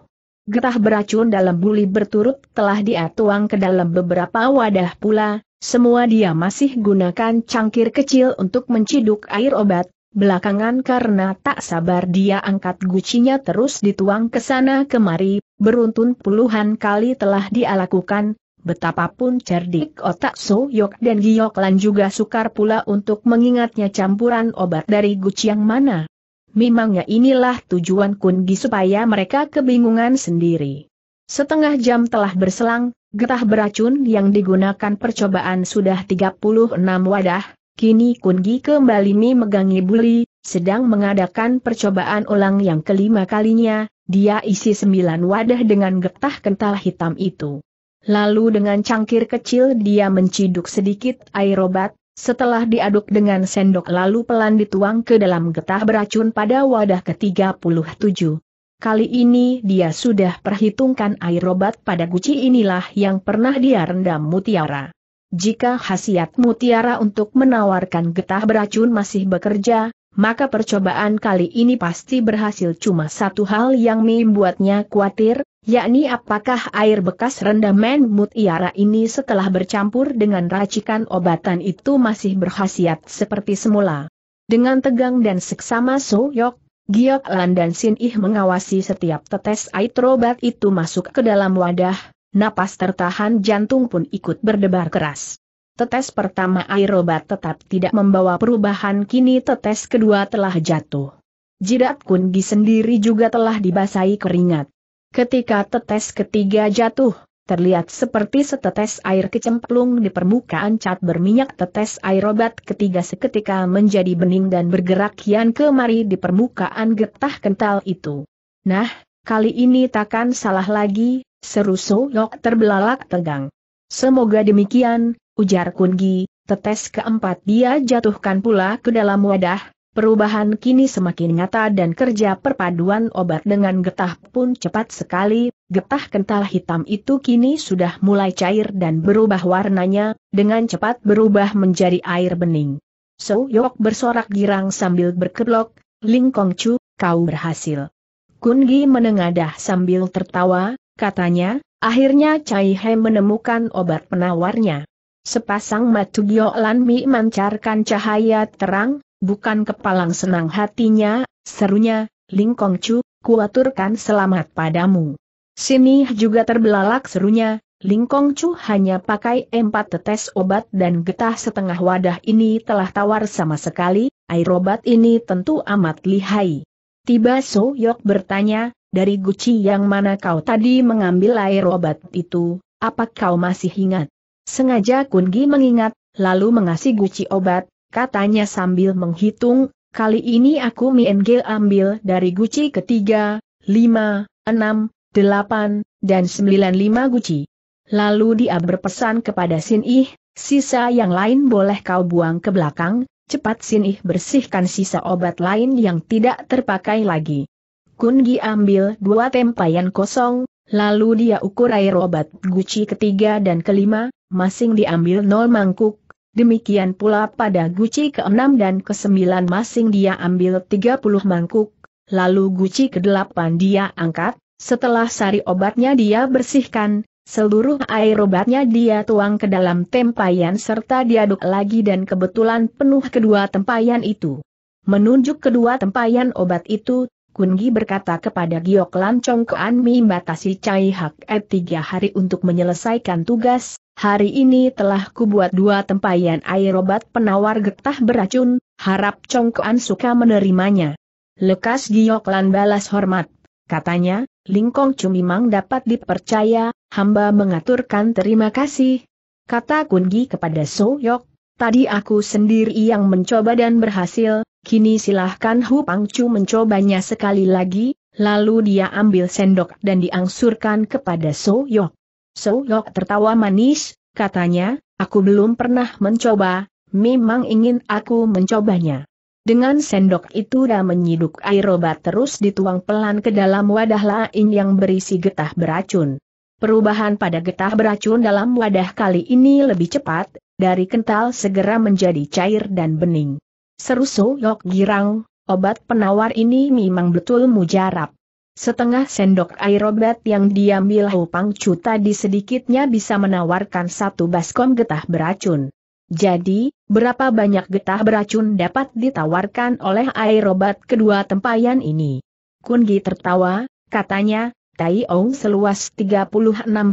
Getah beracun dalam buli berturut telah dia tuang ke dalam beberapa wadah pula, semua dia masih gunakan cangkir kecil untuk menciduk air obat, belakangan karena tak sabar dia angkat gucinya terus dituang ke sana kemari, beruntun puluhan kali telah dia lakukan, betapapun cerdik otak So Yok dan Giok Lan juga sukar pula untuk mengingatnya campuran obat dari Guci yang mana. Memangnya inilah tujuan Kungi supaya mereka kebingungan sendiri. Setengah jam telah berselang, getah beracun yang digunakan percobaan sudah 36 wadah, Kini Kungi kembali memegangi buli, sedang mengadakan percobaan ulang yang kelima kalinya, dia isi sembilan wadah dengan getah kental hitam itu. Lalu dengan cangkir kecil dia menciduk sedikit air obat, setelah diaduk dengan sendok lalu pelan dituang ke dalam getah beracun pada wadah ke-37. Kali ini dia sudah perhitungkan air obat pada guci inilah yang pernah dia rendam mutiara. Jika khasiat mutiara untuk menawarkan getah beracun masih bekerja, maka percobaan kali ini pasti berhasil cuma satu hal yang membuatnya khawatir, yakni apakah air bekas rendaman mutiara ini setelah bercampur dengan racikan obatan itu masih berkhasiat seperti semula. Dengan tegang dan seksama Soyok, Giok Lan dan Sin Ih mengawasi setiap tetes air obat itu masuk ke dalam wadah, napas tertahan jantung pun ikut berdebar keras. Tetes pertama air obat tetap tidak membawa perubahan kini tetes kedua telah jatuh. Jidat Kungi sendiri juga telah dibasahi keringat. Ketika tetes ketiga jatuh, terlihat seperti setetes air kecemplung di permukaan cat berminyak tetes air obat ketiga seketika menjadi bening dan bergerak kian kemari di permukaan getah kental itu. Nah, kali ini takkan salah lagi, seru Soyok terbelalak tegang. Semoga demikian, ujar Kungi, tetes keempat dia jatuhkan pula ke dalam wadah, perubahan kini semakin nyata dan kerja perpaduan obat dengan getah pun cepat sekali, getah kental hitam itu kini sudah mulai cair dan berubah warnanya, dengan cepat berubah menjadi air bening. So Yok bersorak girang sambil berkeblok, Ling Kong Chu, kau berhasil. Kungi menengadah sambil tertawa, katanya, akhirnya Cai He menemukan obat penawarnya. Sepasang matu Giolan Mi mancarkan cahaya terang, bukan kepalang senang hatinya, serunya, Kong Chu, kuaturkan selamat padamu. Sini juga terbelalak serunya, Kong Chu hanya pakai empat tetes obat dan getah setengah wadah ini telah tawar sama sekali, air obat ini tentu amat lihai. Tiba So Yok bertanya, dari guci yang mana kau tadi mengambil air obat itu, apa kau masih ingat? Sengaja Kungi mengingat, lalu mengasih guci obat, katanya sambil menghitung, kali ini aku Mienge ambil dari guci ketiga, lima, enam, delapan, dan sembilan lima guci. Lalu dia berpesan kepada Sin Ih, sisa yang lain boleh kau buang ke belakang, cepat Sin Ih bersihkan sisa obat lain yang tidak terpakai lagi. Kungi ambil dua tempayan kosong, Lalu dia ukur air obat guci ketiga dan kelima, masing diambil nol mangkuk, demikian pula pada guci keenam dan kesembilan masing dia ambil 30 mangkuk, lalu guci ke-8 dia angkat, setelah sari obatnya dia bersihkan, seluruh air obatnya dia tuang ke dalam tempayan serta diaduk lagi dan kebetulan penuh kedua tempayan itu. Menunjuk kedua tempayan obat itu, Kungi berkata kepada Giok Lan Chong Kuan Mi batasi Cai Hak E tiga hari untuk menyelesaikan tugas, hari ini telah kubuat dua tempayan air obat penawar getah beracun, harap Chong Kuan suka menerimanya. Lekas Giok Lan balas hormat, katanya, Lingkong memang dapat dipercaya, hamba mengaturkan terima kasih. Kata Kungi kepada So Yok, tadi aku sendiri yang mencoba dan berhasil, Kini silahkan Hu Pangcu mencobanya sekali lagi, lalu dia ambil sendok dan diangsurkan kepada So Yok. So Yok tertawa manis, katanya, aku belum pernah mencoba, memang ingin aku mencobanya. Dengan sendok itu dia menyiduk air obat terus dituang pelan ke dalam wadah lain yang berisi getah beracun. Perubahan pada getah beracun dalam wadah kali ini lebih cepat, dari kental segera menjadi cair dan bening. Seru Soyok girang, obat penawar ini memang betul mujarab. Setengah sendok air obat yang diambil hupang Chu tadi sedikitnya bisa menawarkan satu baskom getah beracun. Jadi, berapa banyak getah beracun dapat ditawarkan oleh air obat kedua tempayan ini? Kungi tertawa, katanya, Tai Ong seluas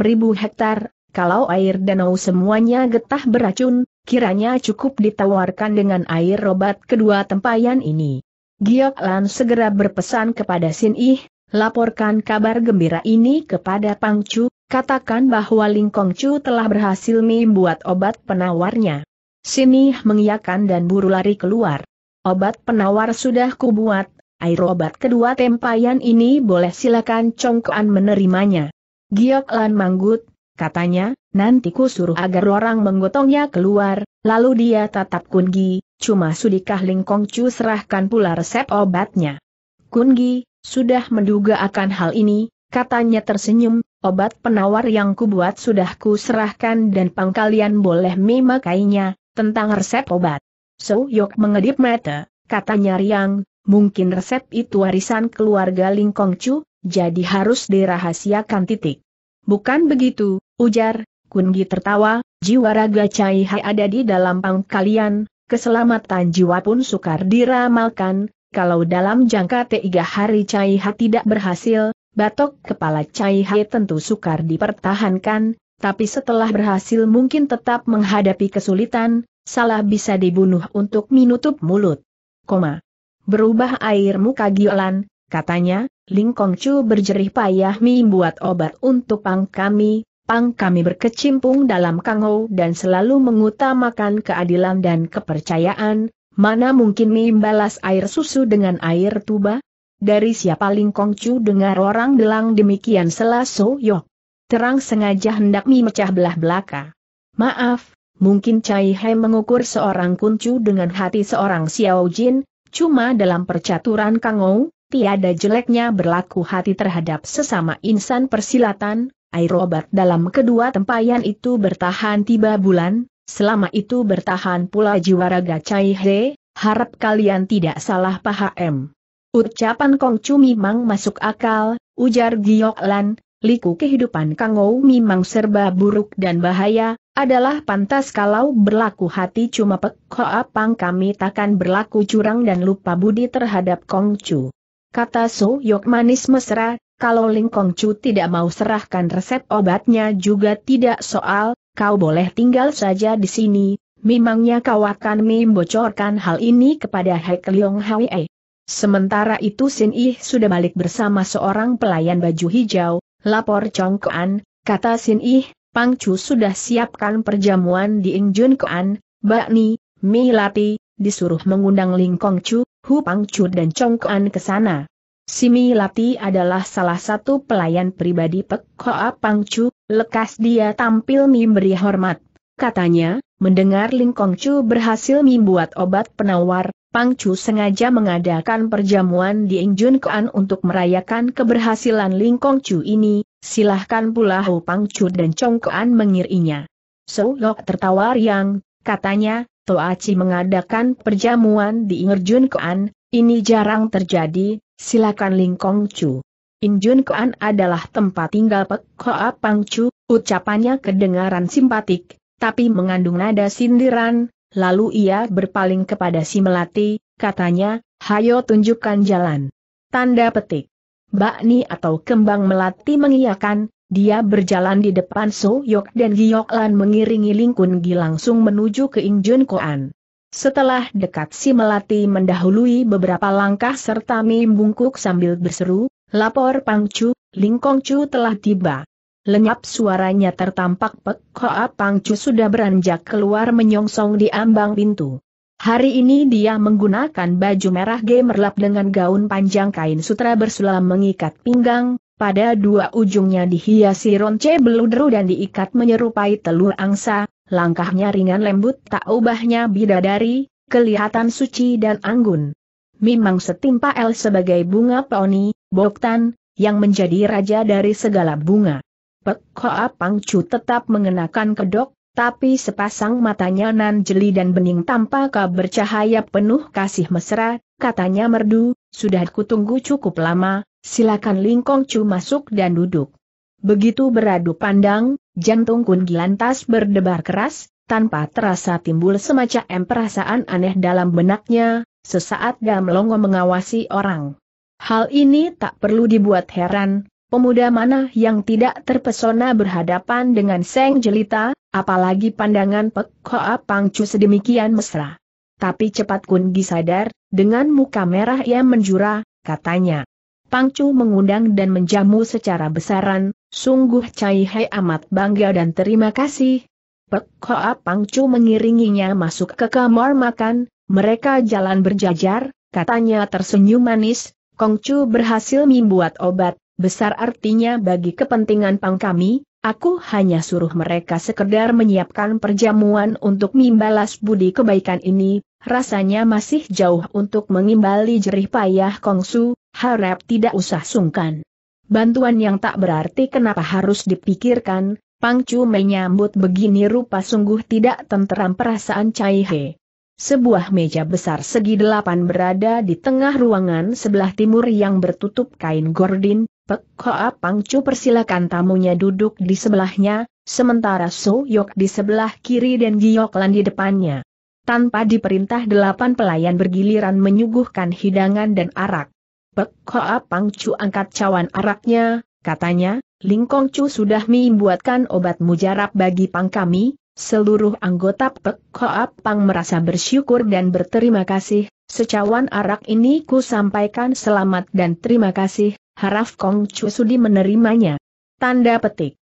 ribu hektar, kalau air danau semuanya getah beracun, kiranya cukup ditawarkan dengan air obat kedua tempayan ini. Giok Lan segera berpesan kepada Sin Ih, laporkan kabar gembira ini kepada Pang Chu, katakan bahwa Ling Kong Chu telah berhasil membuat obat penawarnya. Sin Ih mengiyakan dan buru lari keluar. Obat penawar sudah kubuat, air obat kedua tempayan ini boleh silakan Chong Kuan menerimanya. Giok Lan manggut, Katanya, nanti ku suruh agar orang menggotongnya keluar, lalu dia tatap Kungi, cuma sudikah Lingkong serahkan pula resep obatnya. Kungi, sudah menduga akan hal ini, katanya tersenyum, obat penawar yang kubuat sudah ku serahkan dan pangkalian boleh memakainya, tentang resep obat. So Yok mengedip mata, katanya Riang, mungkin resep itu warisan keluarga Lingkongcu, jadi harus dirahasiakan titik. Bukan begitu, ujar, Kungi tertawa, jiwa raga Cai Hai ada di dalam pangkalian, keselamatan jiwa pun sukar diramalkan, kalau dalam jangka tiga hari Cai Hai tidak berhasil, batok kepala Cai Hai tentu sukar dipertahankan, tapi setelah berhasil mungkin tetap menghadapi kesulitan, salah bisa dibunuh untuk menutup mulut. Koma. Berubah air muka Giolan, katanya, Ling Kong Chu berjerih payah membuat obat untuk pang kami, pang kami berkecimpung dalam kangau dan selalu mengutamakan keadilan dan kepercayaan, mana mungkin membalas air susu dengan air tuba? Dari siapa Ling Kong Chu dengar orang bilang demikian selaso yok. Terang sengaja hendak memecah belah belaka. Maaf, mungkin Cai He mengukur seorang kuncu dengan hati seorang Xiao Jin, cuma dalam percaturan kangou? tiada jeleknya berlaku hati terhadap sesama insan persilatan, air obat dalam kedua tempayan itu bertahan tiba bulan, selama itu bertahan pula jiwa raga Cai He, harap kalian tidak salah paham. Ucapan Kong Chu memang masuk akal, ujar Giok Lan, liku kehidupan Kang Ou memang serba buruk dan bahaya, adalah pantas kalau berlaku hati cuma pek koapang kami takkan berlaku curang dan lupa budi terhadap Kong Chu. Kata So Yok manis mesra, kalau Ling Kong Chu tidak mau serahkan resep obatnya juga tidak soal, kau boleh tinggal saja di sini, memangnya kau akan membocorkan hal ini kepada Hek Leong Hwee. Sementara itu Sin Ih sudah balik bersama seorang pelayan baju hijau, lapor Chong Kuan, kata Sin Ih, Pang Chu sudah siapkan perjamuan di Ing Jun Koan, bakni, Mi Lati, disuruh mengundang Ling Kong Chu, Hu Pangcu dan Kuan ke sana. Simi Lati adalah salah satu pelayan pribadi Pek Hoa Pangcu, lekas dia tampil memberi hormat. Katanya, mendengar Ling Chu berhasil membuat obat penawar, Pangcu sengaja mengadakan perjamuan di Injun Kuan untuk merayakan keberhasilan Ling Chu ini, silahkan pula Hu Pangcu dan Kuan mengirinya. So Lok tertawa riang, katanya, Toaci mengadakan perjamuan di Ingerjun Koan, ini jarang terjadi, silakan Lingkong Chu. Injun Koan adalah tempat tinggal Pek Koa Pang Chu, ucapannya kedengaran simpatik, tapi mengandung nada sindiran, lalu ia berpaling kepada si Melati, katanya, hayo tunjukkan jalan. Tanda petik. Bakni atau kembang melati mengiyakan, dia berjalan di depan So Yok dan Giok Lan mengiringi Lingkun Gi langsung menuju ke Jun Koan. Setelah dekat si Melati mendahului beberapa langkah serta Mim bungkuk sambil berseru, lapor Pang Ling Kong Chu telah tiba. Lenyap suaranya tertampak Pek Pang Chu sudah beranjak keluar menyongsong di ambang pintu. Hari ini dia menggunakan baju merah gemerlap dengan gaun panjang kain sutra bersulam mengikat pinggang, pada dua ujungnya dihiasi ronce beludru dan diikat menyerupai telur angsa, langkahnya ringan lembut tak ubahnya bidadari, kelihatan suci dan anggun. Memang setimpa El sebagai bunga peoni, Boktan, yang menjadi raja dari segala bunga. Pek Hoa Pangcu tetap mengenakan kedok, tapi sepasang matanya nan jeli dan bening tanpa bercahaya penuh kasih mesra, katanya merdu, sudah kutunggu cukup lama, Silakan Lingkong Chu masuk dan duduk. Begitu beradu pandang, jantung Kun Gilantas berdebar keras, tanpa terasa timbul semacam perasaan aneh dalam benaknya, sesaat melongo mengawasi orang. Hal ini tak perlu dibuat heran, pemuda mana yang tidak terpesona berhadapan dengan Seng Jelita, apalagi pandangan Pek Hoa Chu sedemikian mesra. Tapi cepat Kun Gi sadar, dengan muka merah ia menjura, katanya. Pangcu mengundang dan menjamu secara besaran, sungguh Cai Hai amat bangga dan terima kasih. Pek Hoa Pangcu mengiringinya masuk ke kamar makan, mereka jalan berjajar, katanya tersenyum manis, Kongcu berhasil membuat obat, besar artinya bagi kepentingan pang kami, aku hanya suruh mereka sekedar menyiapkan perjamuan untuk membalas budi kebaikan ini, rasanya masih jauh untuk mengimbali jerih payah Kongsu, harap tidak usah sungkan. Bantuan yang tak berarti kenapa harus dipikirkan, Pangcu menyambut begini rupa sungguh tidak tenteram perasaan Cai He. Sebuah meja besar segi delapan berada di tengah ruangan sebelah timur yang bertutup kain gordin, Pek Hoa Pangcu persilakan tamunya duduk di sebelahnya, sementara So Yok di sebelah kiri dan Giok di depannya. Tanpa diperintah delapan pelayan bergiliran menyuguhkan hidangan dan arak. Pek Hoa Pang Chu angkat cawan araknya, katanya, Ling Kong Chu sudah membuatkan obat mujarab bagi pang kami, seluruh anggota Pek Hoa Pang merasa bersyukur dan berterima kasih, secawan arak ini ku sampaikan selamat dan terima kasih, harap Kong Chu sudi menerimanya. Tanda petik.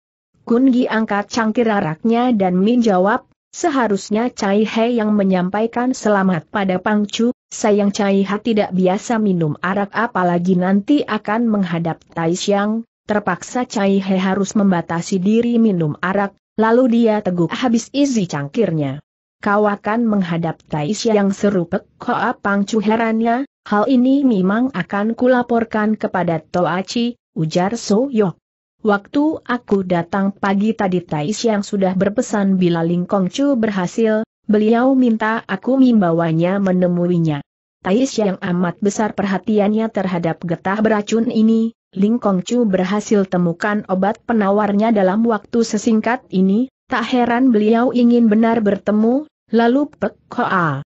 Kun Gi angkat cangkir araknya dan jawab, seharusnya Cai He yang menyampaikan selamat pada Pang Chu, Sayang Cai Ha tidak biasa minum arak apalagi nanti akan menghadap Tai Xiang, terpaksa Cai He harus membatasi diri minum arak, lalu dia teguk habis isi cangkirnya. Kau akan menghadap Tai Xiang seru Pek Apang Pangcu herannya, hal ini memang akan kulaporkan kepada Toachi, ujar So Yok. Waktu aku datang pagi tadi Tai Xiang sudah berpesan bila Ling Kong Chu berhasil, Beliau minta aku membawanya menemuinya. Tais yang amat besar perhatiannya terhadap getah beracun ini, Ling Chu berhasil temukan obat penawarnya dalam waktu sesingkat ini, tak heran beliau ingin benar bertemu, lalu Pek Hoa.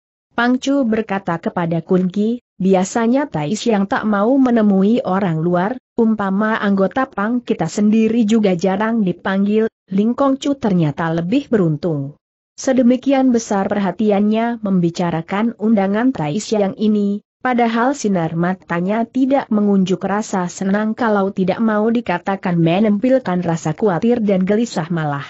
Chu berkata kepada Kunki, biasanya Tais yang tak mau menemui orang luar, umpama anggota Pang kita sendiri juga jarang dipanggil, Ling Chu ternyata lebih beruntung. Sedemikian besar perhatiannya membicarakan undangan Tai yang ini, padahal sinar matanya tidak mengunjuk rasa senang kalau tidak mau dikatakan menempilkan rasa khawatir dan gelisah malah.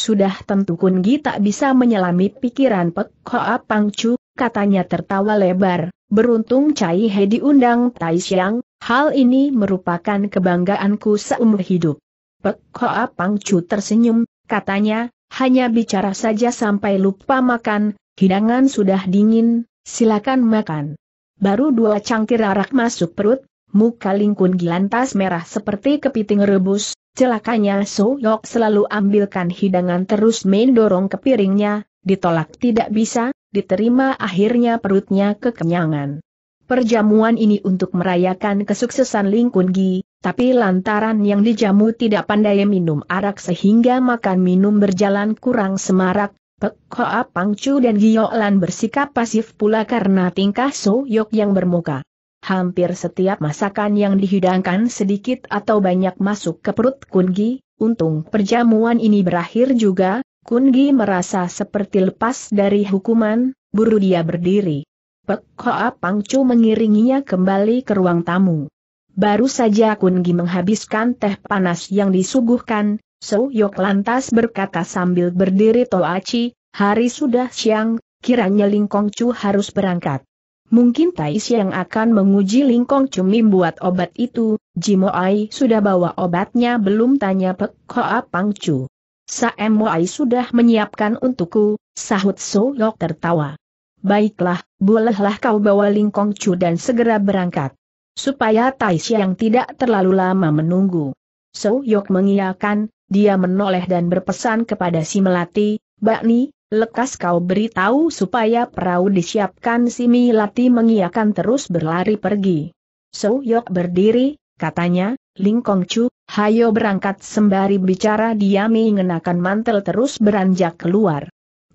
Sudah tentu Kun Gi tak bisa menyelami pikiran Pek Hoa Pangcu, katanya tertawa lebar, beruntung Cai He diundang Tai Siang, hal ini merupakan kebanggaanku seumur hidup. Pek Hoa Pangcu tersenyum, katanya, hanya bicara saja sampai lupa makan, hidangan sudah dingin, silakan makan. Baru dua cangkir arak masuk perut, muka lingkun gilantas merah seperti kepiting rebus, celakanya So Yok selalu ambilkan hidangan terus main dorong ke piringnya, ditolak tidak bisa, diterima akhirnya perutnya kekenyangan. Perjamuan ini untuk merayakan kesuksesan Lingkungi tapi lantaran yang dijamu tidak pandai minum arak sehingga makan minum berjalan kurang semarak, Pek Hoa Pangcu dan Lan bersikap pasif pula karena tingkah So Yok yang bermuka. Hampir setiap masakan yang dihidangkan sedikit atau banyak masuk ke perut Kungi, untung perjamuan ini berakhir juga, Kungi merasa seperti lepas dari hukuman, buru dia berdiri. Pek Hoa Pangcu mengiringinya kembali ke ruang tamu. Baru saja Gi menghabiskan teh panas yang disuguhkan, So Yok lantas berkata sambil berdiri Toachi, hari sudah siang, kiranya Ling Chu harus berangkat. Mungkin Tai yang akan menguji Ling Mim membuat obat itu, Jimo Ai sudah bawa obatnya belum tanya Pek Hoa Chu. Saemo Ai sudah menyiapkan untukku, sahut So Yok tertawa. Baiklah, bolehlah kau bawa Ling Chu dan segera berangkat supaya Tai yang tidak terlalu lama menunggu. So Yok mengiakan. dia menoleh dan berpesan kepada si Melati, Bakni, lekas kau beritahu supaya perahu disiapkan si Melati mengiyakan terus berlari pergi. So Yok berdiri, katanya, Kong Chu, hayo berangkat sembari bicara dia mengenakan mantel terus beranjak keluar.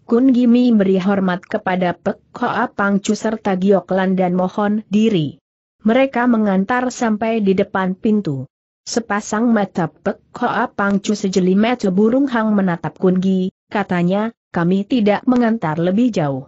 Kun Gimi beri hormat kepada Pek Hoa Pangcu serta Gioklan dan mohon diri. Mereka mengantar sampai di depan pintu. Sepasang mata Pek koa Pangcu sejeli mata burung hang menatap Kungi, katanya, kami tidak mengantar lebih jauh.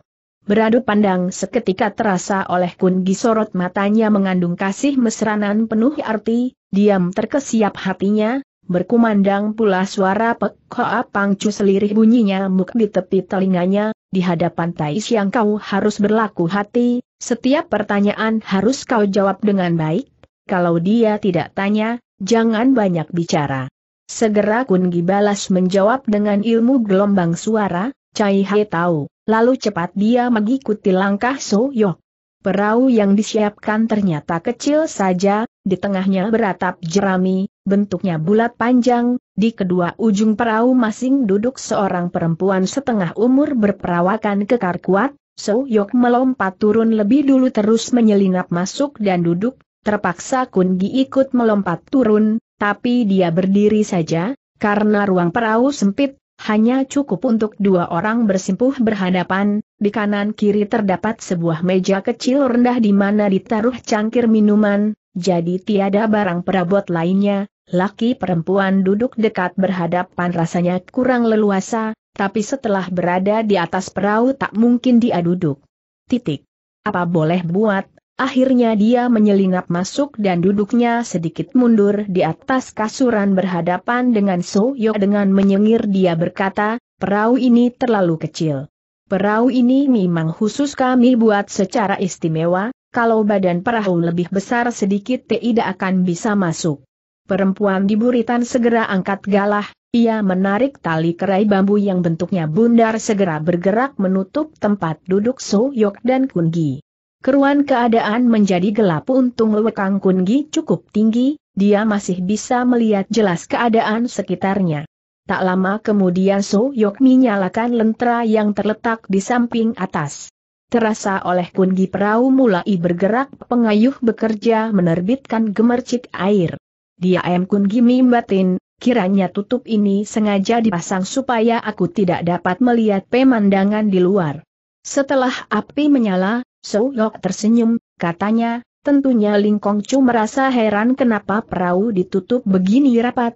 Beradu pandang seketika terasa oleh Kungi sorot matanya mengandung kasih mesranan penuh arti, diam terkesiap hatinya, berkumandang pula suara Pek koa Pangcu selirih bunyinya muk di tepi telinganya, di hadapan Tais yang kau harus berlaku hati, setiap pertanyaan harus kau jawab dengan baik, kalau dia tidak tanya, jangan banyak bicara. Segera Kungi balas menjawab dengan ilmu gelombang suara, Cai Hai tahu, lalu cepat dia mengikuti langkah So Yok. Perahu yang disiapkan ternyata kecil saja, di tengahnya beratap jerami, bentuknya bulat panjang, di kedua ujung perahu masing duduk seorang perempuan setengah umur berperawakan kekar kuat, So Yok melompat turun lebih dulu terus menyelinap masuk dan duduk, terpaksa Kun Gi ikut melompat turun, tapi dia berdiri saja, karena ruang perahu sempit, hanya cukup untuk dua orang bersimpuh berhadapan, di kanan kiri terdapat sebuah meja kecil rendah di mana ditaruh cangkir minuman, jadi tiada barang perabot lainnya, laki perempuan duduk dekat berhadapan rasanya kurang leluasa, tapi setelah berada di atas perahu tak mungkin dia duduk. Titik. Apa boleh buat, akhirnya dia menyelinap masuk dan duduknya sedikit mundur di atas kasuran berhadapan dengan Soyo dengan menyengir dia berkata, perahu ini terlalu kecil. Perahu ini memang khusus kami buat secara istimewa, kalau badan perahu lebih besar sedikit tidak akan bisa masuk. Perempuan di buritan segera angkat galah, ia menarik tali kerai bambu yang bentuknya bundar segera bergerak menutup tempat duduk So Yok dan Kungi. Keruan keadaan menjadi gelap untung lewekang Kungi cukup tinggi, dia masih bisa melihat jelas keadaan sekitarnya. Tak lama kemudian So Yok menyalakan lentera yang terletak di samping atas. Terasa oleh kungi perahu mulai bergerak pengayuh bekerja menerbitkan gemercik air. Dia em kungi mimbatin, kiranya tutup ini sengaja dipasang supaya aku tidak dapat melihat pemandangan di luar. Setelah api menyala, Soulok tersenyum, katanya, tentunya Lingkong Chu merasa heran kenapa perahu ditutup begini rapat.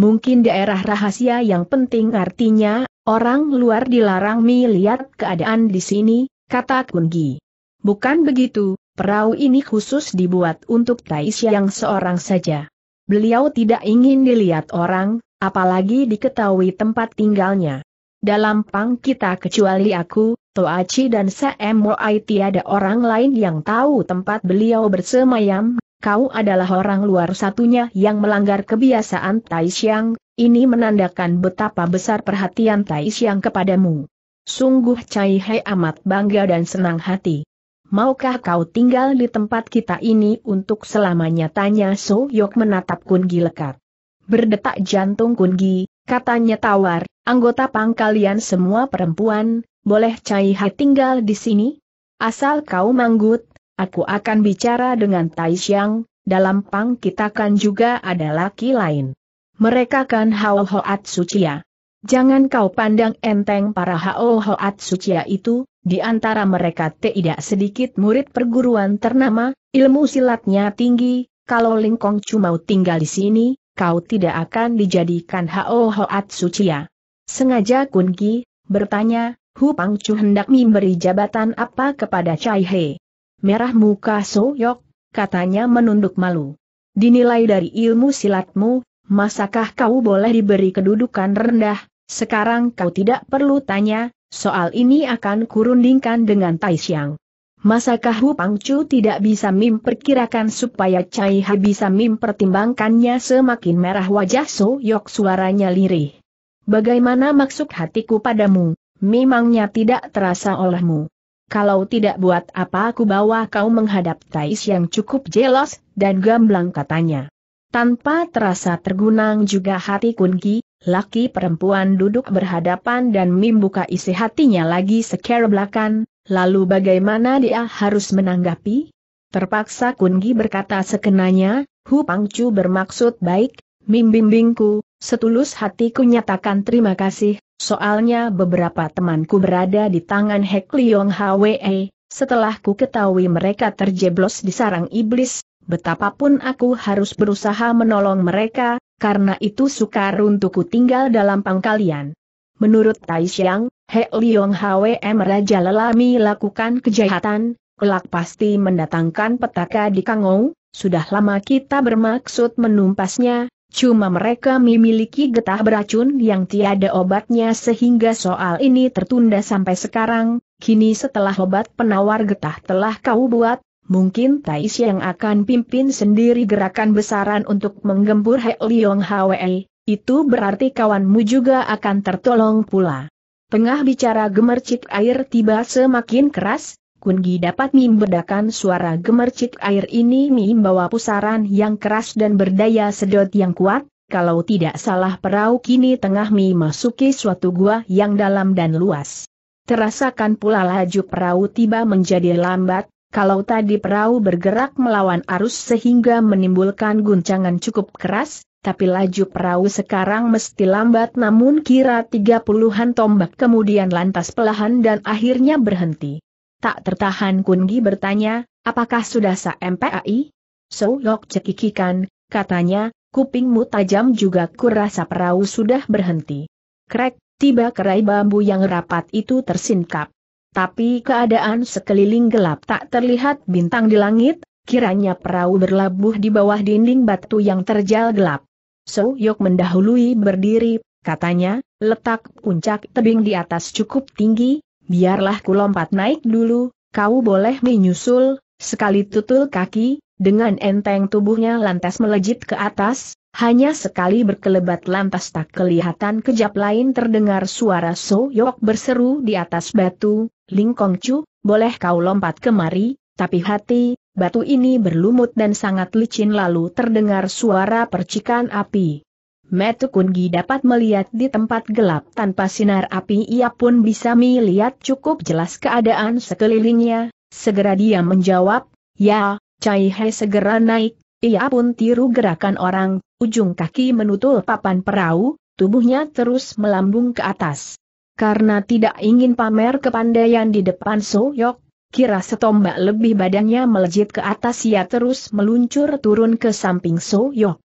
Mungkin daerah rahasia yang penting artinya, orang luar dilarang melihat keadaan di sini, kata Kunggi. Bukan begitu, perahu ini khusus dibuat untuk Taisya yang seorang saja. Beliau tidak ingin dilihat orang, apalagi diketahui tempat tinggalnya. Dalam pang kita kecuali aku, Toachi dan Saemoai tiada orang lain yang tahu tempat beliau bersemayam, kau adalah orang luar satunya yang melanggar kebiasaan Taishiang, ini menandakan betapa besar perhatian Taishiang kepadamu. Sungguh Cai He amat bangga dan senang hati. Maukah kau tinggal di tempat kita ini untuk selamanya tanya So Yok menatap Kungi lekat. Berdetak jantung Kun Kungi, katanya tawar, anggota pangkalian semua perempuan, boleh Cai He tinggal di sini? Asal kau manggut, aku akan bicara dengan Tai Xiang, dalam pang kita kan juga ada laki lain. Mereka kan Hao Hoat ya. Jangan kau pandang enteng para Hao Hoat Sucia itu, di antara mereka tidak sedikit murid perguruan ternama, ilmu silatnya tinggi, kalau Lingkong cuma tinggal di sini, kau tidak akan dijadikan Hao Hoat Sucia. Ya. Sengaja Kun Ki, bertanya, Hu Pangcu hendak memberi jabatan apa kepada Chai He. Merah muka So Yok, katanya menunduk malu. Dinilai dari ilmu silatmu, masakah kau boleh diberi kedudukan rendah, sekarang kau tidak perlu tanya, soal ini akan kurundingkan dengan Tai Xiang. Masakah Hu Pangcu tidak bisa memperkirakan supaya Cai Ha bisa mempertimbangkannya semakin merah wajah So Yok suaranya lirih. Bagaimana maksud hatiku padamu, memangnya tidak terasa olehmu. Kalau tidak buat apa aku bawa kau menghadap Tais yang cukup jelas, dan gamblang katanya. Tanpa terasa tergunang juga hati Kun Ki, Laki perempuan duduk berhadapan dan membuka isi hatinya lagi secara belakang, lalu bagaimana dia harus menanggapi? Terpaksa Kungi berkata sekenanya, Hu Pangcu bermaksud baik, membimbingku, setulus hatiku nyatakan terima kasih, soalnya beberapa temanku berada di tangan Hek Leong Hwe, setelah ku ketahui mereka terjeblos di sarang iblis, betapapun aku harus berusaha menolong mereka, karena itu sukar untukku tinggal dalam pangkalian. Menurut Tai Xiang, He Liong HWM Raja Lelami lakukan kejahatan, kelak pasti mendatangkan petaka di Kangou, sudah lama kita bermaksud menumpasnya, cuma mereka memiliki getah beracun yang tiada obatnya sehingga soal ini tertunda sampai sekarang, kini setelah obat penawar getah telah kau buat, mungkin Tai yang akan pimpin sendiri gerakan besaran untuk menggembur He Liong Hwe, itu berarti kawanmu juga akan tertolong pula. Tengah bicara gemercik air tiba semakin keras, Kungi dapat membedakan suara gemercik air ini membawa pusaran yang keras dan berdaya sedot yang kuat, kalau tidak salah perahu kini tengah memasuki suatu gua yang dalam dan luas. Terasakan pula laju perahu tiba menjadi lambat, kalau tadi perahu bergerak melawan arus sehingga menimbulkan guncangan cukup keras, tapi laju perahu sekarang mesti lambat namun kira tiga puluhan tombak kemudian lantas pelahan dan akhirnya berhenti. Tak tertahan Kungi bertanya, apakah sudah sa MPAI? So Lok cekikikan, katanya, kupingmu tajam juga kurasa perahu sudah berhenti. Krek, tiba kerai bambu yang rapat itu tersingkap. Tapi keadaan sekeliling gelap tak terlihat bintang di langit, kiranya perahu berlabuh di bawah dinding batu yang terjal gelap. So Yok mendahului berdiri, katanya, letak puncak tebing di atas cukup tinggi, biarlah ku lompat naik dulu, kau boleh menyusul, sekali tutul kaki, dengan enteng tubuhnya lantas melejit ke atas, hanya sekali berkelebat lantas tak kelihatan kejap lain terdengar suara So Yok berseru di atas batu, Ling Kong Chu, boleh kau lompat kemari, tapi hati, batu ini berlumut dan sangat licin lalu terdengar suara percikan api. Metu Kungi dapat melihat di tempat gelap tanpa sinar api ia pun bisa melihat cukup jelas keadaan sekelilingnya, segera dia menjawab, ya, Cai He segera naik ia pun tiru gerakan orang, ujung kaki menutul papan perahu, tubuhnya terus melambung ke atas. Karena tidak ingin pamer kepandaian di depan Soyok, kira setombak lebih badannya melejit ke atas ia terus meluncur turun ke samping Soyok.